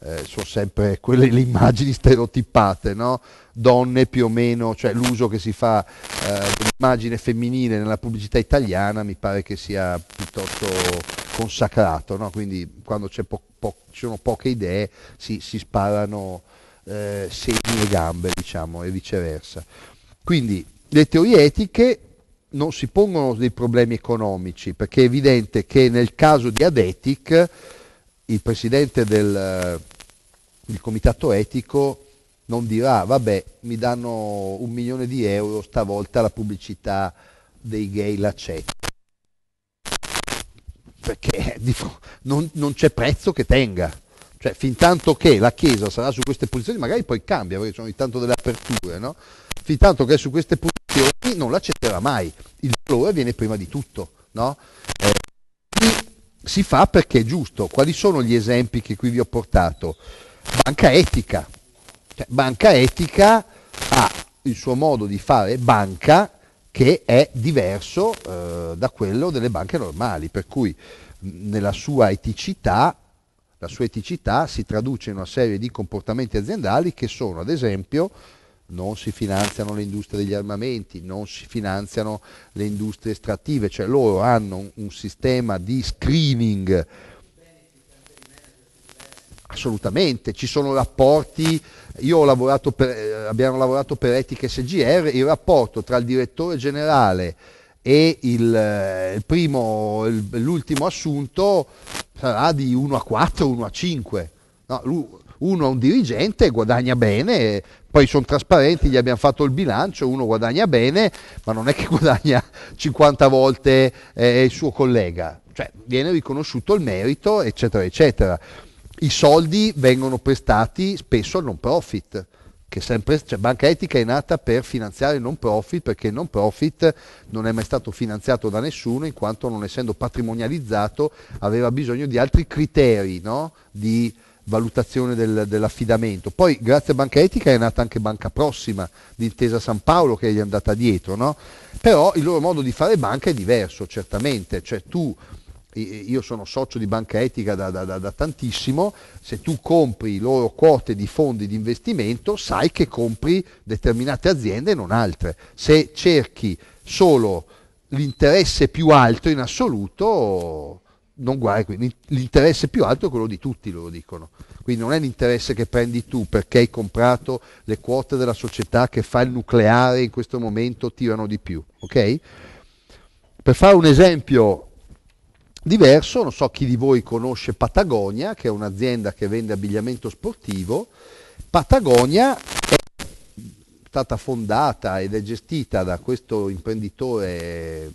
eh, sono sempre quelle le immagini stereotipate, no? donne più o meno, cioè l'uso che si fa eh, dell'immagine femminile nella pubblicità italiana mi pare che sia piuttosto consacrato, no? quindi quando ci po po sono poche idee si, si sparano eh, segni e gambe diciamo, e viceversa. Quindi le teorie etiche non si pongono dei problemi economici perché è evidente che nel caso di Adetic il presidente del eh, il comitato etico non dirà vabbè mi danno un milione di euro stavolta la pubblicità dei gay l'accetta perché eh, non, non c'è prezzo che tenga cioè fin tanto che la Chiesa sarà su queste posizioni magari poi cambia perché ci sono intanto delle aperture no? fin tanto che è su queste posizioni non l'accetterà mai il valore viene prima di tutto no? Eh, si fa perché è giusto. Quali sono gli esempi che qui vi ho portato? Banca etica. Cioè, banca etica ha il suo modo di fare banca che è diverso eh, da quello delle banche normali, per cui nella sua eticità, la sua eticità si traduce in una serie di comportamenti aziendali che sono, ad esempio, non si finanziano le industrie degli armamenti, non si finanziano le industrie estrattive, cioè loro hanno un, un sistema di screening Assolutamente, ci sono rapporti, io ho lavorato per, eh, abbiamo lavorato per Etica SGR, il rapporto tra il direttore generale e il, eh, primo, l'ultimo assunto sarà di 1 a 4, 1 a 5. No, lui, uno è un dirigente guadagna bene, poi sono trasparenti, gli abbiamo fatto il bilancio, uno guadagna bene, ma non è che guadagna 50 volte eh, il suo collega, cioè viene riconosciuto il merito, eccetera, eccetera. I soldi vengono prestati spesso al non profit che sempre, cioè Banca Etica è nata per finanziare il non profit perché il non profit non è mai stato finanziato da nessuno in quanto non essendo patrimonializzato aveva bisogno di altri criteri no? di valutazione del, dell'affidamento. Poi grazie a Banca Etica è nata anche Banca Prossima, l'intesa San Paolo che gli è andata dietro, no? però il loro modo di fare banca è diverso certamente, cioè tu io sono socio di Banca Etica da, da, da, da, tantissimo, se tu compri loro quote di fondi di investimento sai che compri determinate aziende e non altre. Se cerchi solo l'interesse più alto in assoluto non guai, quindi l'interesse più alto è quello di tutti, loro dicono. Quindi non è l'interesse che prendi tu perché hai comprato le quote della società che fa il nucleare in questo momento tirano di più, ok? Per fare un esempio diverso, non so chi di voi conosce Patagonia, che è un'azienda che vende abbigliamento sportivo. Patagonia è stata fondata ed è gestita da questo imprenditore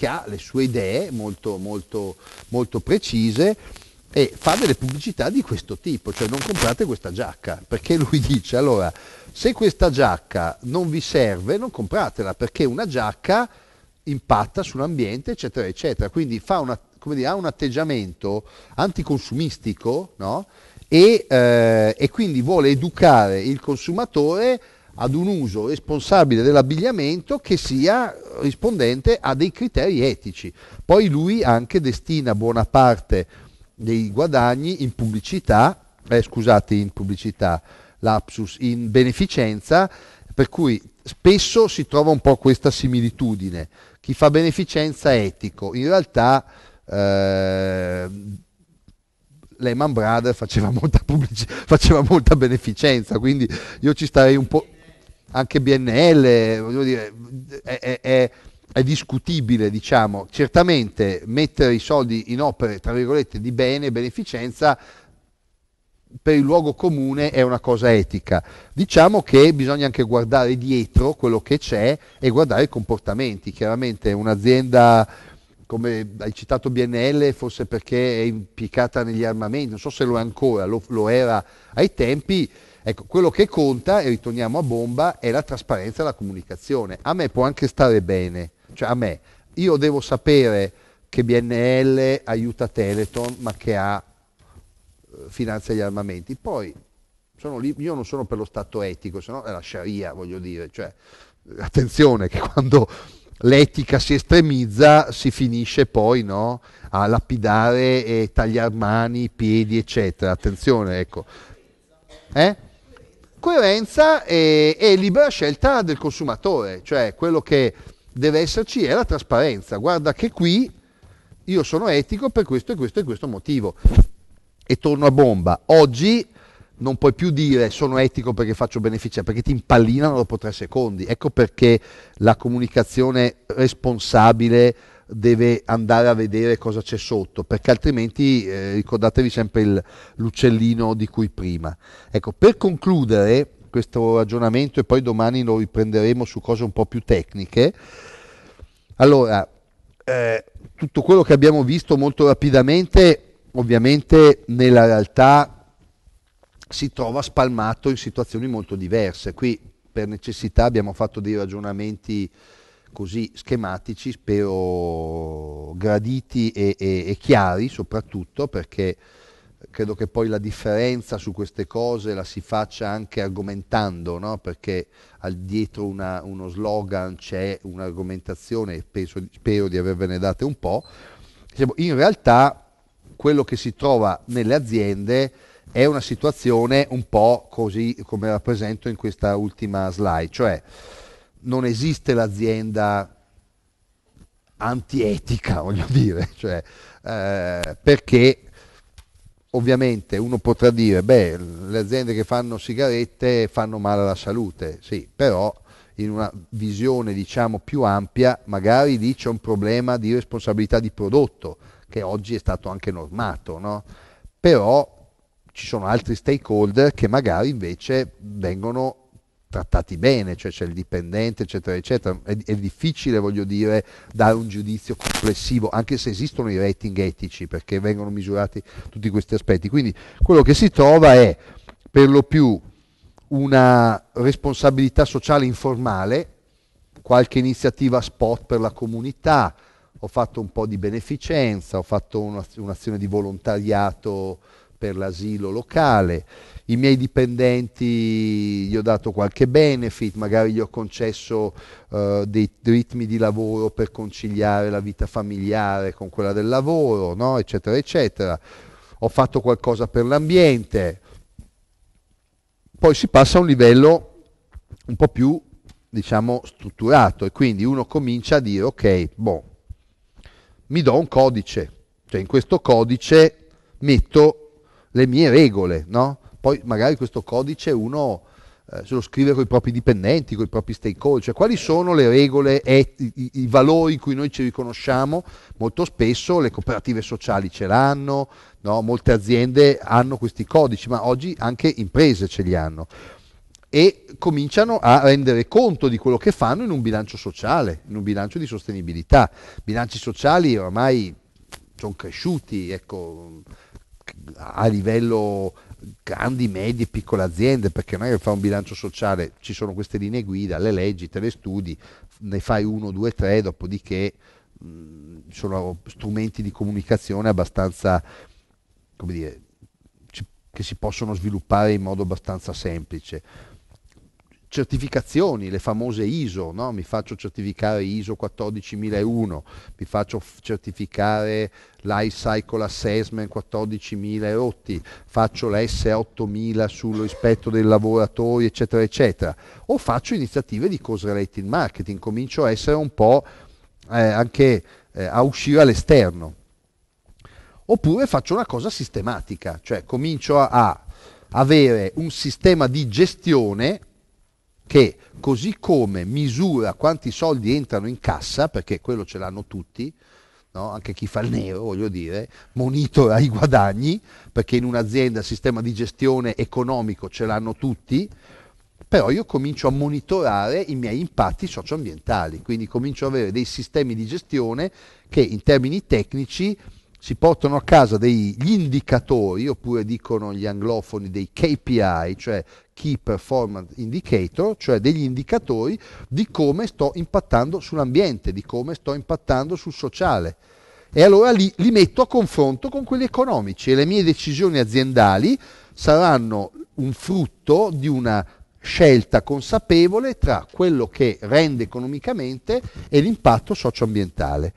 che ha le sue idee molto, molto, molto precise e fa delle pubblicità di questo tipo, cioè non comprate questa giacca, perché lui dice allora se questa giacca non vi serve non compratela perché una giacca impatta sull'ambiente eccetera eccetera, quindi una, dire, ha un atteggiamento anticonsumistico no? e, eh, e quindi vuole educare il consumatore ad un uso responsabile dell'abbigliamento che sia rispondente a dei criteri etici. Poi lui anche destina buona parte dei guadagni in pubblicità, eh, scusate, in pubblicità, lapsus, in beneficenza, per cui spesso si trova un po' questa similitudine. Chi fa beneficenza è etico, in realtà eh, Lehman Brothers faceva molta, pubblic- faceva molta beneficenza, quindi io ci starei un po' anche BNL, dire, è, è, è, discutibile, diciamo. Certamente mettere i soldi in opere, tra virgolette, di bene, e beneficenza, per il luogo comune è una cosa etica. Diciamo che bisogna anche guardare dietro quello che c'è e guardare i comportamenti. Chiaramente un'azienda come hai citato BNL, forse perché è impiegata negli armamenti, non so se lo è ancora, lo, lo era ai tempi, Ecco, quello che conta, e ritorniamo a bomba, è la trasparenza e la comunicazione. A me può anche stare bene, cioè a me. Io devo sapere che BNL aiuta Teleton, ma che ha, eh, finanzia gli armamenti. Poi, lì, io non sono per lo Stato etico, se no è la Sharia, voglio dire. Cioè, eh, attenzione che quando l'etica si estremizza si finisce poi no, a lapidare e tagliare mani, piedi, eccetera. Attenzione, ecco. Eh? coerenza e, e, libera scelta del consumatore, cioè quello che deve esserci è la trasparenza. Guarda che qui io sono etico per questo e questo e questo motivo. E torno a bomba. Oggi non puoi più dire sono etico perché faccio beneficio, perché ti impallinano dopo tre secondi. Ecco perché la comunicazione responsabile deve andare a vedere cosa c'è sotto, perché altrimenti eh, ricordatevi sempre il, l'uccellino di cui prima. Ecco, per concludere questo ragionamento e poi domani lo riprenderemo su cose un po' più tecniche. Allora, eh, tutto quello che abbiamo visto molto rapidamente, ovviamente nella realtà si trova spalmato in situazioni molto diverse. Qui per necessità abbiamo fatto dei ragionamenti così schematici, spero graditi e, e, e, chiari soprattutto perché credo che poi la differenza su queste cose la si faccia anche argomentando, no? perché dietro una, uno slogan c'è un'argomentazione e penso, spero di avervene date un po'. In realtà quello che si trova nelle aziende è una situazione un po' così come rappresento in questa ultima slide, cioè non esiste l'azienda antietica, voglio dire, cioè, eh, perché ovviamente uno potrà dire, beh, le aziende che fanno sigarette fanno male alla salute, sì, però in una visione diciamo più ampia magari lì c'è un problema di responsabilità di prodotto, che oggi è stato anche normato, no? però ci sono altri stakeholder che magari invece vengono trattati bene, cioè c'è il dipendente, eccetera, eccetera. È, è, difficile, voglio dire, dare un giudizio complessivo, anche se esistono i rating etici, perché vengono misurati tutti questi aspetti. Quindi quello che si trova è per lo più una responsabilità sociale informale, qualche iniziativa spot per la comunità, ho fatto un po' di beneficenza, ho fatto un'azione di volontariato per l'asilo locale, i miei dipendenti gli ho dato qualche benefit, magari gli ho concesso eh, dei ritmi di lavoro per conciliare la vita familiare con quella del lavoro, no? eccetera, eccetera. Ho fatto qualcosa per l'ambiente. Poi si passa a un livello un po' più, diciamo, strutturato e quindi uno comincia a dire, ok, boh, mi do un codice, cioè in questo codice metto le mie regole, no? Poi magari questo codice uno eh, se lo scrive con i propri dipendenti, con i propri stakeholder, cioè quali sono le regole, et- i-, i valori in cui noi ci riconosciamo, molto spesso le cooperative sociali ce l'hanno, no? molte aziende hanno questi codici, ma oggi anche imprese ce li hanno e cominciano a rendere conto di quello che fanno in un bilancio sociale, in un bilancio di sostenibilità. Bilanci sociali ormai sono cresciuti, ecco, a livello grandi, medie, piccole aziende, perché non è che fa un bilancio sociale, ci sono queste linee guida, le leggi, te le studi, ne fai uno, due, tre, dopodiché mh, sono strumenti di comunicazione abbastanza, come dire, ci, che si possono sviluppare in modo abbastanza semplice certificazioni, le famose ISO, no? mi faccio certificare ISO 14001, mi faccio certificare l'High Cycle Assessment 14000 rotti, faccio ls 8000 sul rispetto dei lavoratori, eccetera, eccetera, o faccio iniziative di cause related marketing, comincio a essere un po' eh, anche eh, a uscire all'esterno. Oppure faccio una cosa sistematica, cioè comincio a, a avere un sistema di gestione che così come misura quanti soldi entrano in cassa, perché quello ce l'hanno tutti, no? anche chi fa il nero, voglio dire, monitora i guadagni, perché in un'azienda il sistema di gestione economico ce l'hanno tutti, però io comincio a monitorare i miei impatti socioambientali, quindi comincio ad avere dei sistemi di gestione che in termini tecnici si portano a casa degli indicatori, oppure dicono gli anglofoni dei KPI, cioè key performance indicator, cioè degli indicatori di come sto impattando sull'ambiente, di come sto impattando sul sociale. E allora li, li metto a confronto con quelli economici e le mie decisioni aziendali saranno un frutto di una scelta consapevole tra quello che rende economicamente e l'impatto socioambientale.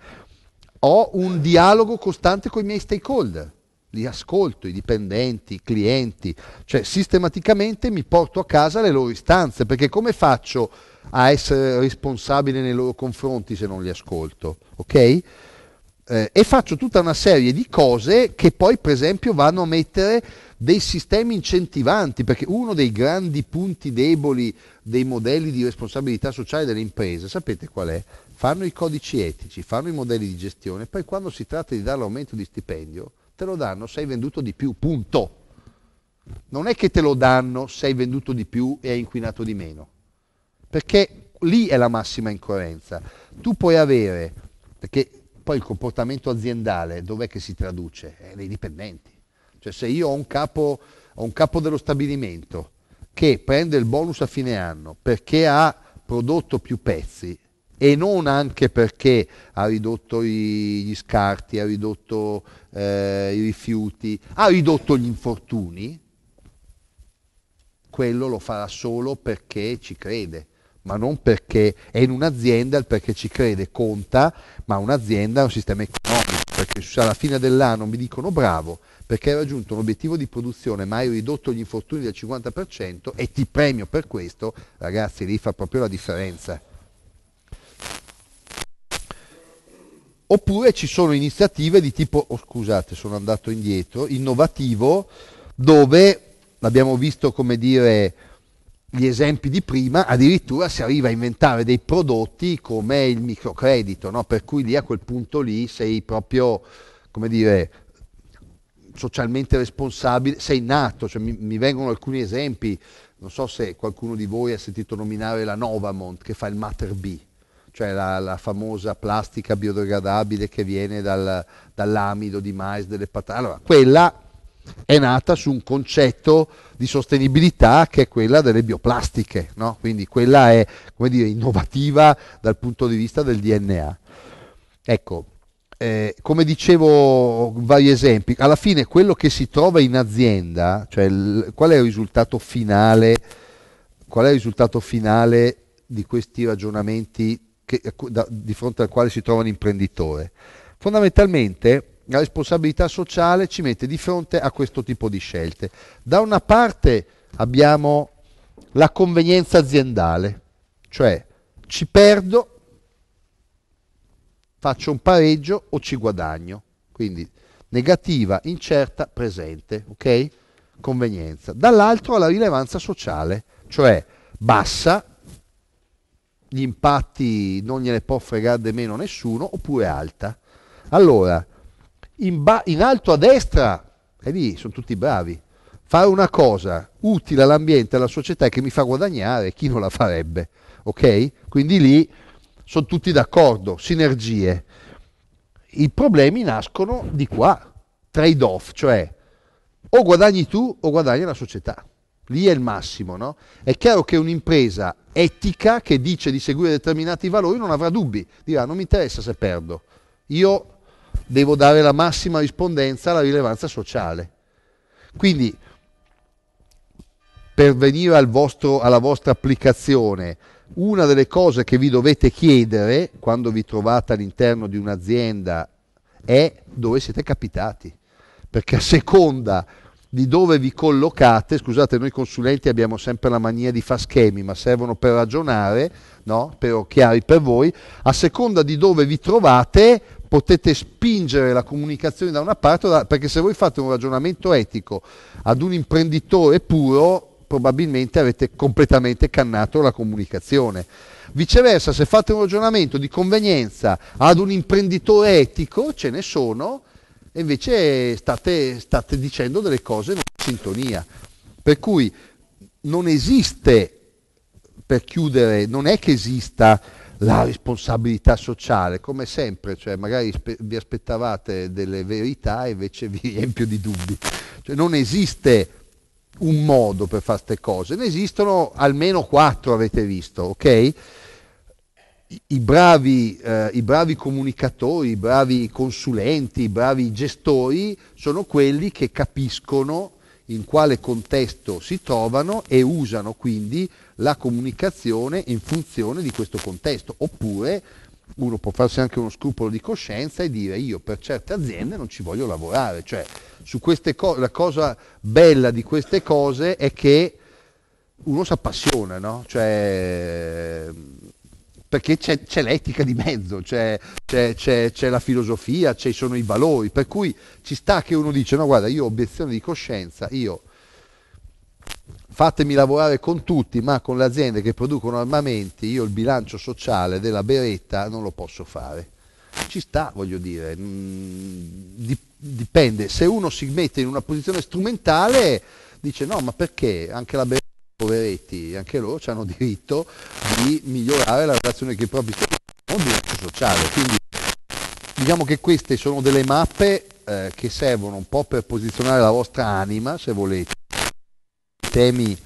Ho un dialogo costante con i miei stakeholder li ascolto, i dipendenti, i clienti, cioè sistematicamente mi porto a casa le loro istanze, perché come faccio a essere responsabile nei loro confronti se non li ascolto, ok? Eh, e faccio tutta una serie di cose che poi per esempio vanno a mettere dei sistemi incentivanti, perché uno dei grandi punti deboli dei modelli di responsabilità sociale delle imprese, sapete qual è? Fanno i codici etici, fanno i modelli di gestione, poi quando si tratta di dare l'aumento di stipendio, te lo danno se hai venduto di più, punto. Non è che te lo danno se hai venduto di più e hai inquinato di meno, perché lì è la massima incoerenza. Tu puoi avere, perché poi il comportamento aziendale dov'è che si traduce? È nei dipendenti. Cioè se io ho un capo, ho un capo dello stabilimento che prende il bonus a fine anno perché ha prodotto più pezzi e non anche perché ha ridotto gli scarti, ha ridotto eh, i rifiuti, ha ridotto gli infortuni, quello lo farà solo perché ci crede, ma non perché è in un'azienda, il perché ci crede conta, ma un'azienda è un sistema economico, perché se alla fine dell'anno mi dicono bravo, perché hai raggiunto un obiettivo di produzione, ma hai ridotto gli infortuni del 50% e ti premio per questo, ragazzi, lì fa proprio la differenza. Oppure ci sono iniziative di tipo, oh, scusate, sono andato indietro, innovativo, dove l'abbiamo visto come dire gli esempi di prima, addirittura si arriva a inventare dei prodotti come il microcredito, no? per cui lì a quel punto lì sei proprio, come dire, socialmente responsabile, sei nato, cioè mi, mi, vengono alcuni esempi, non so se qualcuno di voi ha sentito nominare la Novamont che fa il Mater B, cioè la, la, famosa plastica biodegradabile che viene dal, dall'amido di mais delle patate. Allora, quella è nata su un concetto di sostenibilità che è quella delle bioplastiche, no? quindi quella è dire, innovativa dal punto di vista del DNA. Ecco, eh, come dicevo, vari esempi, alla fine quello che si trova in azienda, cioè il, qual è il risultato finale? Qual è il risultato finale di questi ragionamenti che, da, di fronte al quale si trova un imprenditore. Fondamentalmente la responsabilità sociale ci mette di fronte a questo tipo di scelte. Da una parte abbiamo la convenienza aziendale, cioè ci perdo, faccio un pareggio o ci guadagno. Quindi negativa, incerta, presente, ok? Convenienza. Dall'altro la rilevanza sociale, cioè bassa, gli impatti non gliene può fregare di meno nessuno, oppure alta. Allora, in, ba- in alto a destra, e lì sono tutti bravi, fare una cosa utile all'ambiente, alla società che mi fa guadagnare, chi non la farebbe? Ok? Quindi lì sono tutti d'accordo, sinergie. I problemi nascono di qua, trade-off, cioè o guadagni tu o guadagni la società. Lì è il massimo, no? È chiaro che un'impresa etica che dice di seguire determinati valori non avrà dubbi, dirà non mi interessa se perdo, io devo dare la massima rispondenza alla rilevanza sociale. Quindi per venire al vostro, alla vostra applicazione, una delle cose che vi dovete chiedere quando vi trovate all'interno di un'azienda è dove siete capitati, perché a seconda di dove vi collocate, scusate noi consulenti abbiamo sempre la mania di fare schemi, ma servono per ragionare, no? però chiari per voi, a seconda di dove vi trovate potete spingere la comunicazione da una parte, perché se voi fate un ragionamento etico ad un imprenditore puro, probabilmente avete completamente cannato la comunicazione. Viceversa, se fate un ragionamento di convenienza ad un imprenditore etico, ce ne sono, e invece state, state dicendo delle cose in sintonia. Per cui non esiste, per chiudere, non è che esista la responsabilità sociale, come sempre, cioè magari vi aspettavate delle verità e invece vi riempio di dubbi. Cioè non esiste un modo per fare queste cose, ne esistono almeno quattro, avete visto, ok? i bravi, eh, i bravi, comunicatori, i bravi consulenti, i bravi gestori sono quelli che capiscono in quale contesto si trovano e usano quindi la comunicazione in funzione di questo contesto. Oppure uno può farsi anche uno scrupolo di coscienza e dire io per certe aziende non ci voglio lavorare. Cioè, co- la cosa bella di queste cose è che uno si appassiona, no? Cioè, perché c'è, c'è l'etica di mezzo, c'è, c'è, c'è, la filosofia, ci sono i valori, per cui ci sta che uno dice no guarda io ho obiezione di coscienza, io fatemi lavorare con tutti, ma con le aziende che producono armamenti io il bilancio sociale della beretta non lo posso fare. Ci sta, voglio dire, mm, dipende, se uno si mette in una posizione strumentale dice no ma perché anche la beretta poveretti, anche loro hanno diritto di migliorare la relazione che i propri stessi hanno con il diritto sociale. Quindi diciamo che queste sono delle mappe eh, che servono un po' per posizionare la vostra anima, se volete. I temi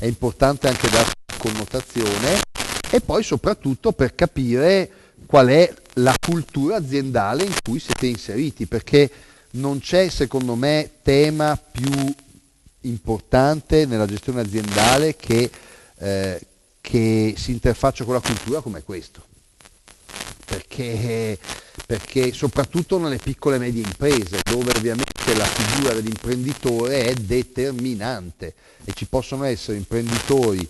è importante anche dare connotazione e poi soprattutto per capire qual è la cultura aziendale in cui siete inseriti, perché non c'è secondo me tema più importante nella gestione aziendale che, eh, che si interfaccia con la cultura come questo. Perché, perché soprattutto nelle piccole e medie imprese, dove ovviamente la figura dell'imprenditore è determinante e ci possono essere imprenditori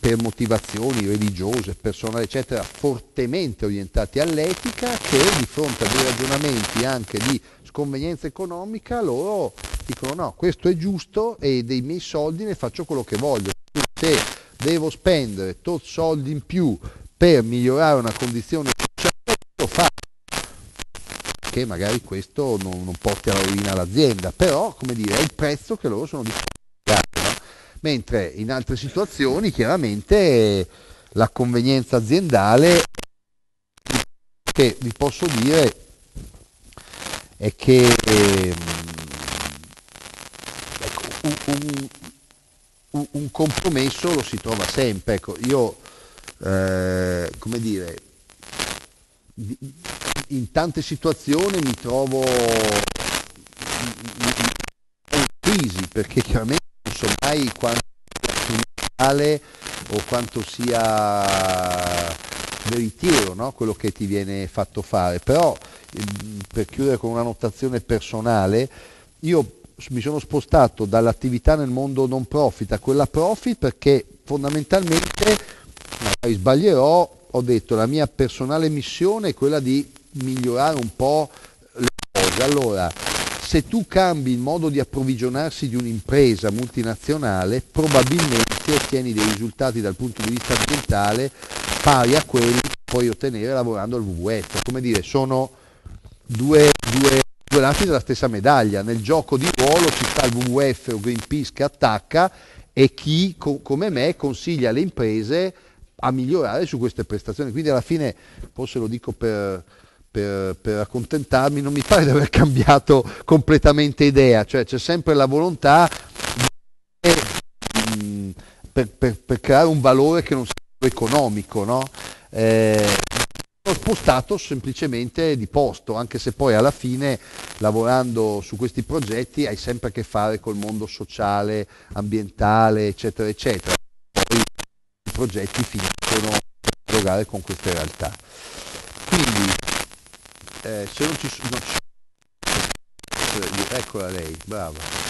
per motivazioni religiose, personali, eccetera, fortemente orientati all'etica, che di fronte a dei ragionamenti anche di sconvenienza economica, loro dicono no, questo è giusto e dei miei soldi ne faccio quello che voglio. Se devo spendere tot soldi in più per migliorare una condizione sociale, lo faccio. Che magari questo non, non porti alla rovina l'azienda, però come dire, è il prezzo che loro sono disposti No? Mentre in altre situazioni chiaramente la convenienza aziendale che vi posso dire è che ehm, ecco, un, un, un, compromesso lo si trova sempre. Ecco, io, eh, come dire, in tante situazioni mi trovo in crisi perché chiaramente non so mai quanto sia o quanto sia veritiero no? quello che ti viene fatto fare, però ehm, per chiudere con una notazione personale, io mi sono spostato dall'attività nel mondo non profit a quella profit perché fondamentalmente, magari sbaglierò, ho detto la mia personale missione è quella di migliorare un po' le cose. Allora, se tu cambi il modo di approvvigionarsi di un'impresa multinazionale, probabilmente ottieni dei risultati dal punto di vista ambientale pari a quelli che puoi ottenere lavorando al WWF. Come dire, sono due, due, due lati della stessa medaglia. Nel gioco di ruolo ci sta il WWF o Greenpeace che attacca e chi, co- come me, consiglia alle imprese a migliorare su queste prestazioni. Quindi alla fine, forse lo dico per, per, per, accontentarmi, non mi pare di aver cambiato completamente idea, cioè c'è sempre la volontà di, mh, mm, per, per, creare un valore che non sia economico, no? Eh, spostato semplicemente di posto, anche se poi alla fine lavorando su questi progetti hai sempre a che fare col mondo sociale, ambientale, eccetera, eccetera. Poi i progetti finiscono a dialogare con queste realtà. Quindi, eh, se non ci sono... Eccola lei, brava.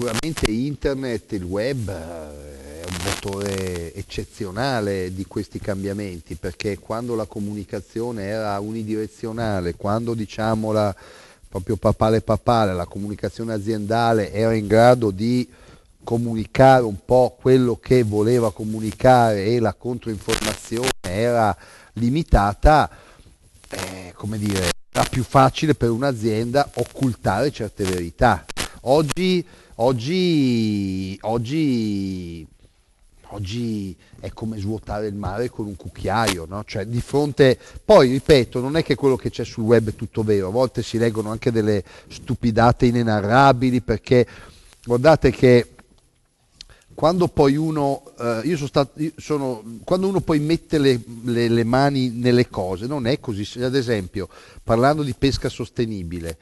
sicuramente internet, il web eh, è un motore eccezionale di questi cambiamenti perché quando la comunicazione era unidirezionale, quando diciamola proprio papale papale, la comunicazione aziendale era in grado di comunicare un po' quello che voleva comunicare e la controinformazione era limitata, eh, come dire, era più facile per un'azienda occultare certe verità. Oggi, oggi, oggi, oggi è come svuotare il mare con un cucchiaio, no? cioè, di fronte, poi ripeto, non è che quello che c'è sul web è tutto vero, a volte si leggono anche delle stupidate inenarrabili perché guardate che quando poi uno, eh, io sono stato, sono, quando uno poi mette le, le, le, mani nelle cose, non è così. Ad esempio, parlando di pesca sostenibile,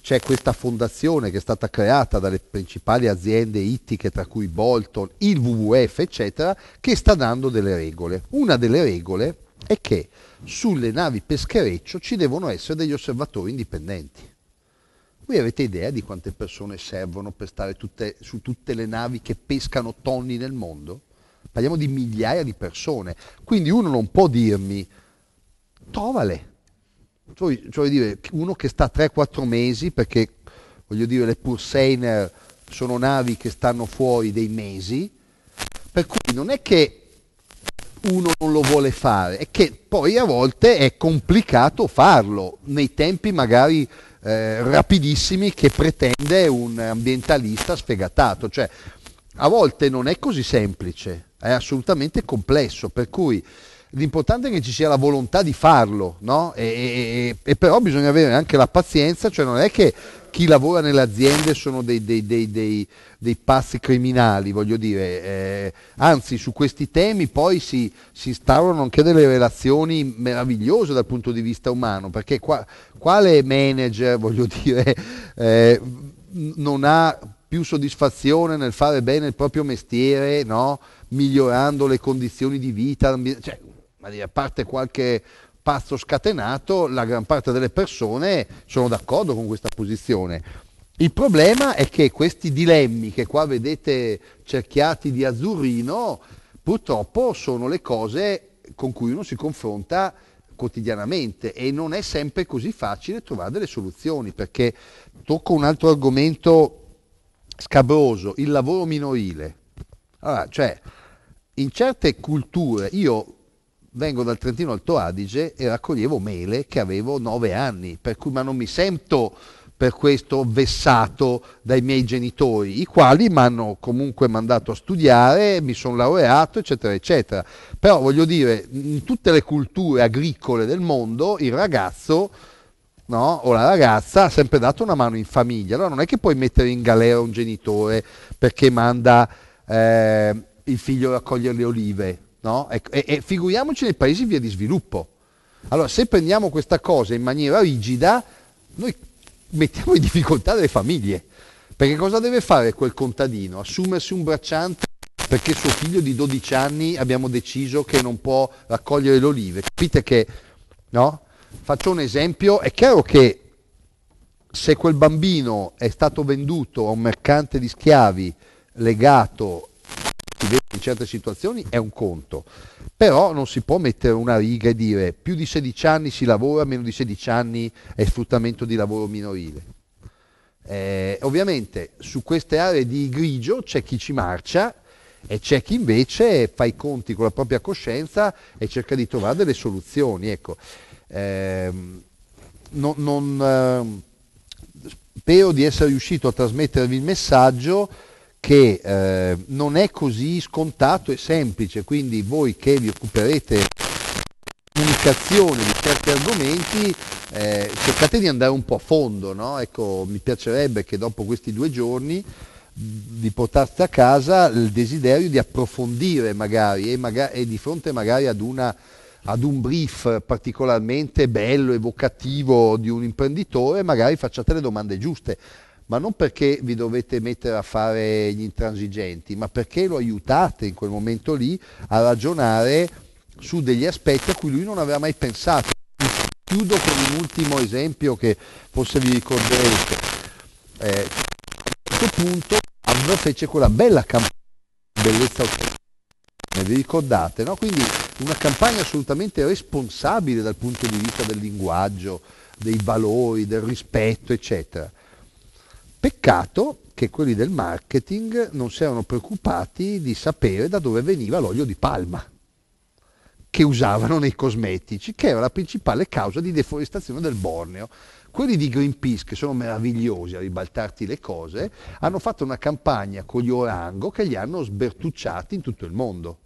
c'è questa fondazione che è stata creata dalle principali aziende ittiche, tra cui Bolton, il WWF, eccetera, che sta dando delle regole. Una delle regole è che sulle navi peschereccio ci devono essere degli osservatori indipendenti. Voi avete idea di quante persone servono per stare tutte, su tutte le navi che pescano tonni nel mondo? Parliamo di migliaia di persone. Quindi uno non può dirmi, trovale, cioè, cioè dire, uno che sta 3-4 mesi, perché voglio dire le Purseiner sono navi che stanno fuori dei mesi, per cui non è che uno non lo vuole fare, è che poi a volte è complicato farlo, nei tempi magari eh, rapidissimi che pretende un ambientalista sfegatato. Cioè, a volte non è così semplice, è assolutamente complesso, per cui l'importante è che ci sia la volontà di farlo, no? e, e, e, però bisogna avere anche la pazienza, cioè non è che chi lavora nelle aziende sono dei, dei, dei, dei passi criminali, voglio dire, eh, anzi su questi temi poi si, si, instaurano anche delle relazioni meravigliose dal punto di vista umano, perché qua, quale manager, voglio dire, eh, non ha più soddisfazione nel fare bene il proprio mestiere, no? migliorando le condizioni di vita. Cioè, ma a parte qualche pazzo scatenato, la gran parte delle persone sono d'accordo con questa posizione. Il problema è che questi dilemmi che qua vedete cerchiati di azzurrino, purtroppo sono le cose con cui uno si confronta quotidianamente e non è sempre così facile trovare delle soluzioni perché tocco un altro argomento scabroso, il lavoro minorile. Allora, cioè, in certe culture, io vengo dal Trentino Alto Adige e raccoglievo mele che avevo nove anni, per cui ma non mi sento per questo vessato dai miei genitori, i quali mi hanno comunque mandato a studiare, mi sono laureato, eccetera, eccetera. Però voglio dire, in tutte le culture agricole del mondo, il ragazzo no, o la ragazza ha sempre dato una mano in famiglia. Allora non è che puoi mettere in galera un genitore perché manda eh, il figlio a raccogliere le olive. No? Ecco, e, e figuriamoci nei paesi via di sviluppo. Allora, se prendiamo questa cosa in maniera rigida, noi mettiamo in difficoltà le famiglie. Perché cosa deve fare quel contadino? Assumersi un bracciante perché suo figlio di 12 anni abbiamo deciso che non può raccogliere le olive. Capite che, no? Faccio un esempio, è chiaro che se quel bambino è stato venduto a un mercante di schiavi legato in certe situazioni è un conto, però non si può mettere una riga e dire più di 16 anni si lavora, meno di 16 anni è sfruttamento di lavoro minorile. Eh, ovviamente su queste aree di grigio c'è chi ci marcia e c'è chi invece fa i conti con la propria coscienza e cerca di trovare delle soluzioni. Ecco. Eh, non, non, eh, spero di essere riuscito a trasmettervi il messaggio che eh, non è così scontato e semplice, quindi voi che vi occuperete di comunicazione di certi argomenti eh, cercate di andare un po' a fondo, no? ecco, mi piacerebbe che dopo questi due giorni vi portaste a casa il desiderio di approfondire magari e, maga- e di fronte magari ad, una, ad un brief particolarmente bello, evocativo di un imprenditore, magari facciate le domande giuste ma non perché vi dovete mettere a fare gli intransigenti, ma perché lo aiutate in quel momento lì a ragionare su degli aspetti a cui lui non aveva mai pensato. Chiudo con un ultimo esempio che forse vi ricorderete. Eh, a questo punto Avro fece quella bella campagna bellezza bellezza vi ricordate? No? Quindi una campagna assolutamente responsabile dal punto di vista del linguaggio, dei valori, del rispetto, eccetera. Peccato che quelli del marketing non si erano preoccupati di sapere da dove veniva l'olio di palma che usavano nei cosmetici, che era la principale causa di deforestazione del Borneo. Quelli di Greenpeace, che sono meravigliosi a ribaltarti le cose, hanno fatto una campagna con gli orango che li hanno sbertucciati in tutto il mondo.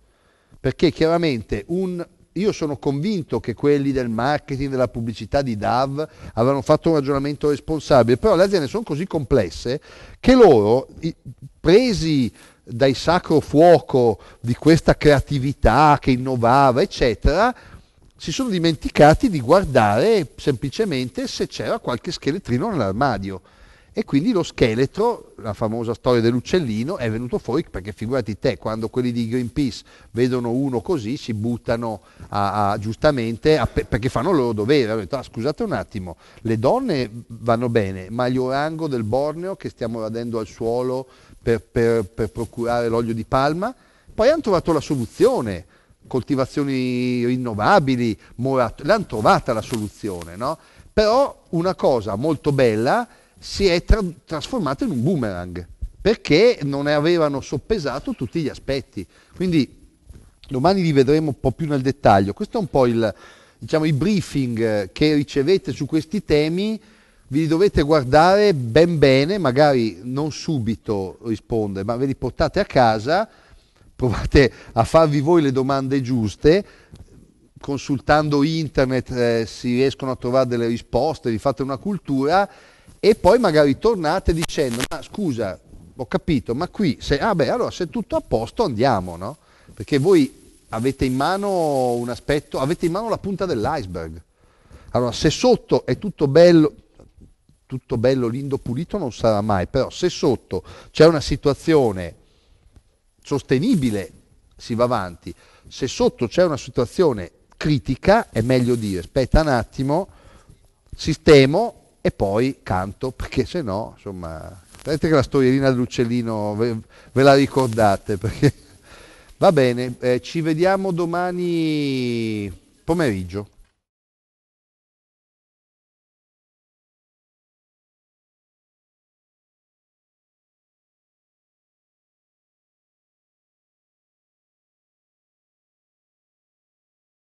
Perché chiaramente un io sono convinto che quelli del marketing, della pubblicità di DAV avevano fatto un ragionamento responsabile, però le aziende sono così complesse che loro, presi dai sacro fuoco di questa creatività che innovava, eccetera, si sono dimenticati di guardare semplicemente se c'era qualche scheletrino nell'armadio. E quindi lo scheletro, la famosa storia dell'uccellino, è venuto fuori perché figurati te, quando quelli di Greenpeace vedono uno così si buttano a, a, giustamente a, perché fanno il loro dovere. Hanno detto, ah, scusate un attimo, le donne vanno bene, ma gli orango del Borneo che stiamo radendo al suolo per, per, per procurare l'olio di palma, poi hanno trovato la soluzione coltivazioni rinnovabili, morato, l'hanno trovata la soluzione, no? Però una cosa molto bella si è tra- trasformato in un boomerang perché non ne avevano soppesato tutti gli aspetti. Quindi domani li vedremo un po' più nel dettaglio. Questo è un po' il, diciamo, i briefing eh, che ricevete su questi temi. Vi dovete guardare ben bene, magari non subito rispondere, ma ve li portate a casa, provate a farvi voi le domande giuste, consultando internet eh, si riescono a trovare delle risposte, vi fate una cultura e poi magari tornate dicendo ma scusa ho capito ma qui se, ah beh, allora se è tutto a posto andiamo no? perché voi avete in mano un aspetto avete in mano la punta dell'iceberg allora se sotto è tutto bello tutto bello lindo pulito non sarà mai però se sotto c'è una situazione sostenibile si va avanti se sotto c'è una situazione critica è meglio dire aspetta un attimo sistemo e poi canto, perché se no, insomma, vedete che la storiellina dell'uccellino ve, ve, la ricordate, perché va bene, eh, ci vediamo domani pomeriggio.